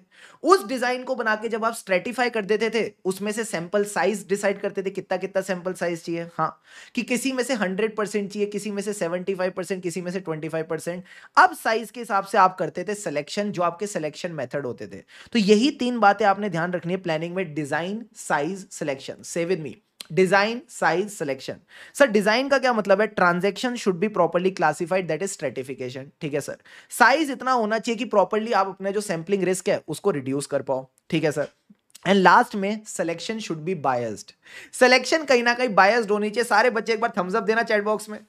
उस डिजाइन को बना के जब आप स्ट्रेटिफाई कर देते थे उसमें से सैंपल साइज डिसाइड करते थे कितना कितना सैंपल साइज चाहिए हाँ कि किसी में से हंड्रेड परसेंट चाहिए किसी में से सेवेंटी फाइव परसेंट किसी में से ट्वेंटी फाइव परसेंट अब साइज के हिसाब से आप करते थे सिलेक्शन जो आपके सिलेक्शन मेथड होते थे तो यही तीन बातें आपने ध्यान रखनी है प्लानिंग में design size selection say with me design size selection sir design का क्या मतलब है transaction should be properly classified that is stratification ठीक है सर साइज इतना होना चाहिए कि प्रॉपरली आप अपने जो सैम्पलिंग रिस्क है उसको रिड्यूस कर पाओ ठीक है सर एंड लास्ट में selection should be biased selection कहीं ना कहीं बायस्ड होनी चाहिए सारे बच्चे एक बार थम्स अप देना चैट बॉक्स में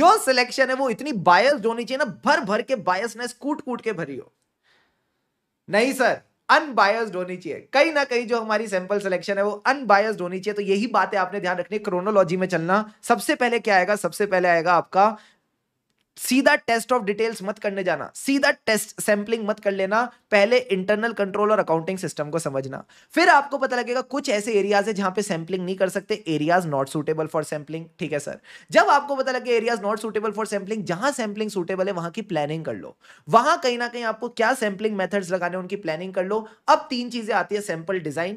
जो सिलेक्शन है वो इतनी बायस्ड होनी चाहिए ना भर भर के बायसनेस कूट कूट के भरी हो नहीं सर अनबायस्ड होनी चाहिए कहीं ना कहीं जो हमारी सैंपल सिलेक्शन है वो अनबायस्ड होनी चाहिए तो यही बातें आपने ध्यान रखनी क्रोनोलॉजी में चलना सबसे पहले क्या आएगा सबसे पहले आएगा आपका सीधा टेस्ट ऑफ डिटेल्स मत करने जाना सीधा टेस्ट सैंपलिंग मत कर लेना पहले इंटरनल कंट्रोल और अकाउंटिंग सिस्टम को समझना फिर आपको पता लगेगा कुछ ऐसे एरियाज है जहां पे सैंपलिंग नहीं कर सकते areas not suitable for sampling ठीक है सर जब आपको पता लगे areas not suitable for sampling जहां सैंपलिंग सूटेबल है वहां की प्लानिंग कर लो वहां कहीं ना कहीं आपको क्या सैंपलिंग मेथड्स लगाने उनकी प्लानिंग कर लो अब तीन चीजें आती है सैंपल डिजाइन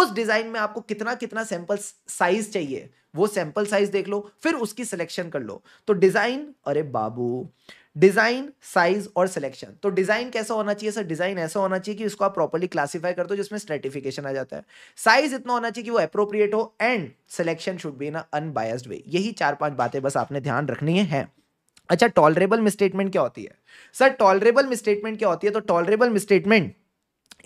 उस डिजाइन में आपको कितना कितना सैंपल साइज चाहिए वो सैंपल साइज देख लो फिर उसकी सिलेक्शन कर लो तो डिजाइन अरे बाबू डिजाइन साइज और सिलेक्शन तो डिजाइन कैसा होना चाहिए सर डिजाइन ऐसा होना चाहिए कि उसको आप प्रॉपरली क्लासिफाई कर दो जिसमें स्ट्रेटिफिकेशन आ जाता है साइज इतना होना चाहिए कि वो अप्रोप्रिएट हो and selection should be in unbiased way यही चार पांच बातें बस आपने ध्यान रखनी है अच्छा टॉलरेबल मिस्टेटमेंट क्या होती है सर टॉलरेबल मिस्टेटमेंट क्या होती है तो tolerable misstatement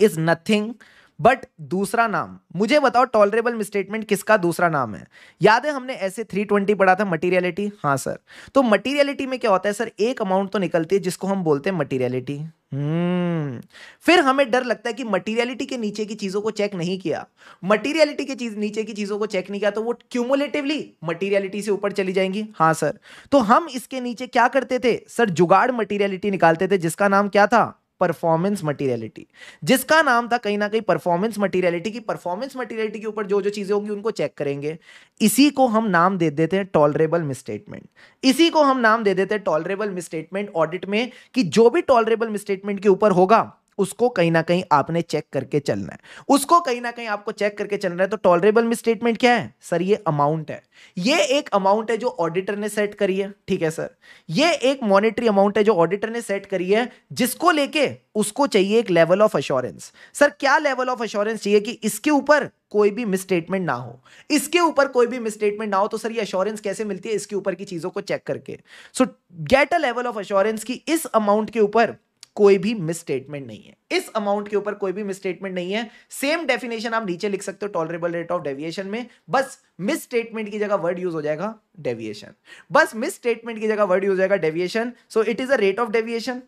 is nothing but दूसरा नाम मुझे बताओ टॉलरेबल मिसस्टेटमेंट किसका दूसरा नाम है याद है हमने ऐसे 320 पढ़ा था मटीरियलिटी हाँ सर तो मटीरियलिटी में क्या होता है सर एक अमाउंट तो निकलती है जिसको हम बोलते हैं मटीरियलिटी हम्म फिर हमें डर लगता है कि मटीरियलिटी के नीचे की चीजों को चेक नहीं किया मटीरियलिटी के चीज नीचे की चीजों को चेक नहीं किया तो वो क्यूमुलेटिवली मटीरियलिटी से ऊपर चली जाएंगी हाँ सर तो हम इसके नीचे क्या करते थे सर जुगाड़ मटीरियलिटी निकालते थे जिसका नाम क्या था परफॉर्मेंस मटेरियलिटी जिसका नाम था कहीं ना कहीं परफॉर्मेंस मटेरियलिटी की परफॉर्मेंस मटेरियलिटी के ऊपर जो जो चीज़ें होंगी उनको चेक करेंगे इसी को हम नाम दे देते हैं टॉलरेबल मिसस्टेटमेंट इसी को हम नाम दे देते हैं टॉलरेबल मिसस्टेटमेंट ऑडिट में कि जो भी टॉलरेबल मिसस्टेटमेंट के ऊपर होगा उसको कहीं ना कहीं आपने चेक करके चलना है उसको कहीं ना कहीं आपको चेक करके चलना है तो टॉलरेबल में स्टेटमेंट क्या है सर ये अमाउंट है ये एक अमाउंट है जो ऑडिटर ने सेट करी है ठीक है सर ये एक मॉनिटरी अमाउंट है जो ऑडिटर ने सेट करी है जिसको लेके उसको चाहिए एक लेवल ऑफ अश्योरेंस सर क्या लेवल ऑफ अश्योरेंस चाहिए कि इसके ऊपर कोई भी मिसस्टेटमेंट ना हो इसके ऊपर कोई भी मिसस्टेटमेंट ना हो तो सर ये अश्योरेंस कैसे मिलती है इसके ऊपर की चीजों को चेक करके so get a level of assurance कि इस अमाउंट के ऊपर कोई भी मिसस्टेटमेंट नहीं है इस अमाउंट के ऊपर कोई भी मिसस्टेटमेंट नहीं है सेम डेफिनेशन आप नीचे लिख सकते हो टॉलरेबल रेट ऑफ डेविएशन में बस मिसस्टेटमेंट की जगह वर्ड यूज हो जाएगा डेविएशन बस मिसस्टेटमेंट की जगह वर्ड यूज हो जाएगा deviation so it is a rate of deviation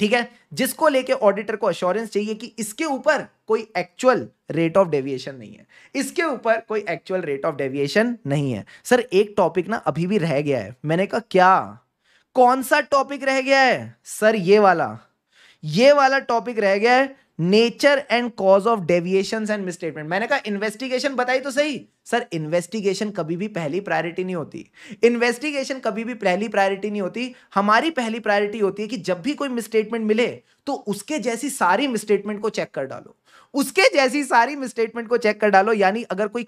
ठीक है जिसको लेके ऑडिटर को अश्योरेंस चाहिए कि इसके ऊपर कोई एक्चुअल रेट ऑफ डेविएशन नहीं है इसके ऊपर कोई एक्चुअल रेट ऑफ डेविएशन नहीं है सर एक टॉपिक ना अभी भी रह गया है मैंने कहा क्या कौन सा टॉपिक रह गया है सर ये वाला ये वाला टॉपिक रह गया है nature and cause of deviation and misstatement मैंने कहा इन्वेस्टिगेशन बताई तो सही सर इन्वेस्टिगेशन कभी भी पहली प्रायोरिटी नहीं होती इन्वेस्टिगेशन कभी भी पहली प्रायोरिटी नहीं होती हमारी पहली प्रायोरिटी होती है कि जब भी कोई मिसस्टेटमेंट मिले तो उसके जैसी सारी मिसस्टेटमेंट को चेक कर डालो उसके जैसी सारी मिसस्टेटमेंट को चेक कर डालो यानी अगर कोई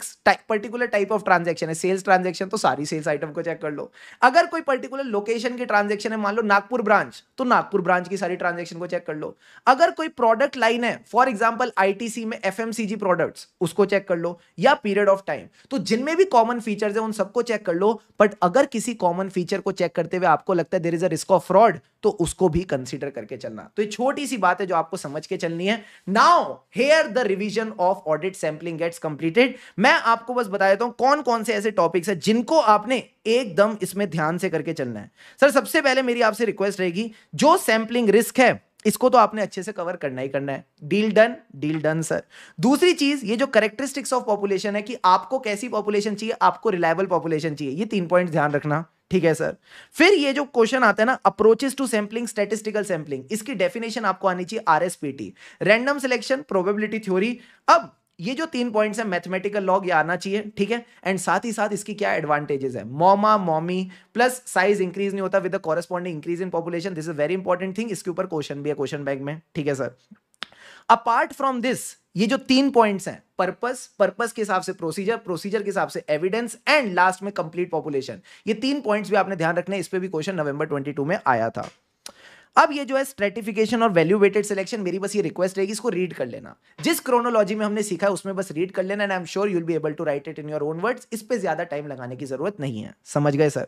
पर्टिकुलर टाइप ऑफ ट्रांजेक्शन है सेल्स ट्रांजेक्शन तो सारी सेल्स आइटम को चेक कर लो अगर कोई पर्टिकुलर लोकेशन की ट्रांजेक्शन है मान लो नागपुर ब्रांच तो नागपुर ब्रांच की सारी ट्रांजेक्शन को चेक कर लो अगर कोई प्रोडक्ट लाइन है फॉर एग्जाम्पल आई में एफ प्रोडक्ट्स उसको चेक कर लो या पीरियड ऑफ टाइम तो जिनमें भी कॉमन फीचर्स है उन सबको चेक कर लो बट अगर किसी कॉमन फीचर को चेक करते हुए आपको लगता है there is a risk of fraud तो उसको भी कंसिडर करके चलना तो ये छोटी सी बात है जो आपको समझ के चलनी है now here the revision of audit sampling gets completed मैं आपको बस बता देता हूं कौन कौन से ऐसे टॉपिक्स है जिनको आपने एकदम इसमें ध्यान से करके चलना है सर सबसे पहले मेरी आपसे रिक्वेस्ट रहेगी जो सैंपलिंग रिस्क है इसको तो आपने अच्छे से कवर करना ही करना है deal done deal done sir दूसरी चीज ये जो करेक्टरिस्टिक्स ऑफ पॉपुलेशन है कि आपको कैसी पॉपुलेशन चाहिए आपको रिलायबल पॉपुलेशन चाहिए ये तीन पॉइंट ध्यान रखना ठीक है सर फिर ये जो क्वेश्चन आता है ना approaches to sampling statistical sampling इसकी डेफिनेशन आपको आनी चाहिए RSPT random selection probability theory अब ये जो तीन पॉइंट्स हैं मैथमेटिकल लॉग ये आना चाहिए ठीक है एंड साथ ही साथ इसकी क्या एडवांटेजेस है मोमा मोमी प्लस साइज इंक्रीज नहीं होता with corresponding increase in population this is very important thing इसके ऊपर क्वेश्चन भी है क्वेश्चन बैग में ठीक है सर अपार्ट फ्रॉम दिस ये जो तीन पॉइंट्स हैं पर्पस पर्पस के हिसाब से प्रोसीजर प्रोसीजर के हिसाब से एविडेंस एंड लास्ट में कंप्लीट पॉपुलेशन ये तीन पॉइंट्स भी आपने ध्यान रखने इस पर भी क्वेश्चन नवंबर 22 में आया था अब ये जो है स्ट्रेटिफिकेशन और वैल्यू वेटेड सिलेक्शन मेरी बस ये रिक्वेस्ट रहेगी इसको रीड कर लेना जिस क्रोनोलॉजी में हमने सीखा है उसमें बस रीड कर लेना and I am sure you'll be able to write it in your own words इस पर ज्यादा टाइम लगाने की जरूरत नहीं है समझ गए सर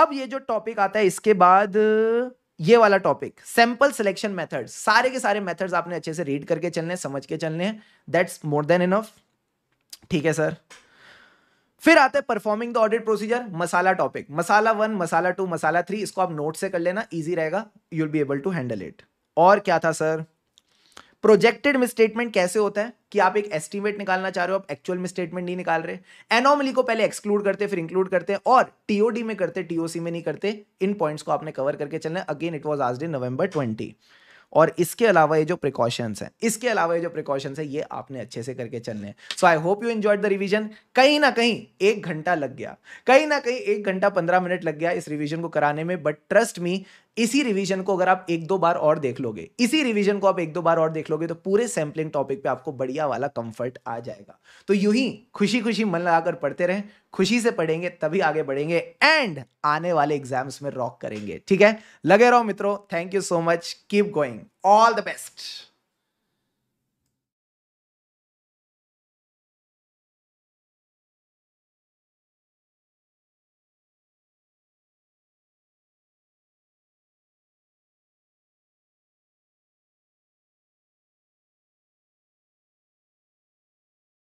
अब ये जो टॉपिक आता है इसके बाद ये वाला टॉपिक सैंपल सिलेक्शन मेथड सारे के सारे मेथड्स आपने अच्छे से रीड करके चलने समझ के चलने दैट्स मोर देन इनफ ठीक है सर फिर आता है परफॉर्मिंग द ऑडिट प्रोसीजर मसाला टॉपिक मसाला वन मसाला टू मसाला थ्री इसको आप नोट से कर लेना इजी रहेगा you will be able to handle it और क्या था सर प्रोजेक्टेड मिसस्टेटमेंट कैसे होता है कि आप एक एस्टिमेट निकालना चाह रहे हो आप एक्चुअल मिसस्टेटमेंट नहीं निकाल रहे एनोमली को पहले एक्सक्लूड करते फिर इंक्लूड करते और टीओडी में करते टीओसी में नहीं करते इन पॉइंट्स को आपने कवर करके चलना अगेन इट वॉज आज डे नवंबर ट्वेंटी और इसके अलावा ये जो प्रिकॉशंस हैं इसके अलावा ये जो प्रिकॉशंस हैं ये आपने अच्छे से करके चलने हैं so I hope you enjoy the revision कहीं ना कहीं एक घंटा लग गया कहीं ना कहीं एक घंटा पंद्रह मिनट लग गया इस रिविजन को कराने में बट ट्रस्ट मी इसी रिवीजन को अगर आप एक दो बार और देख लोगे इसी रिवीजन को आप एक दो बार और देख लोगे तो पूरे सैम्पलिंग टॉपिक पे आपको बढ़िया वाला कंफर्ट आ जाएगा तो यू ही खुशी खुशी मन लगाकर पढ़ते रहें खुशी से पढ़ेंगे तभी आगे बढ़ेंगे एंड आने वाले एग्जाम्स में रॉक करेंगे ठीक है लगे रहो मित्रों thank you so much keep going all the best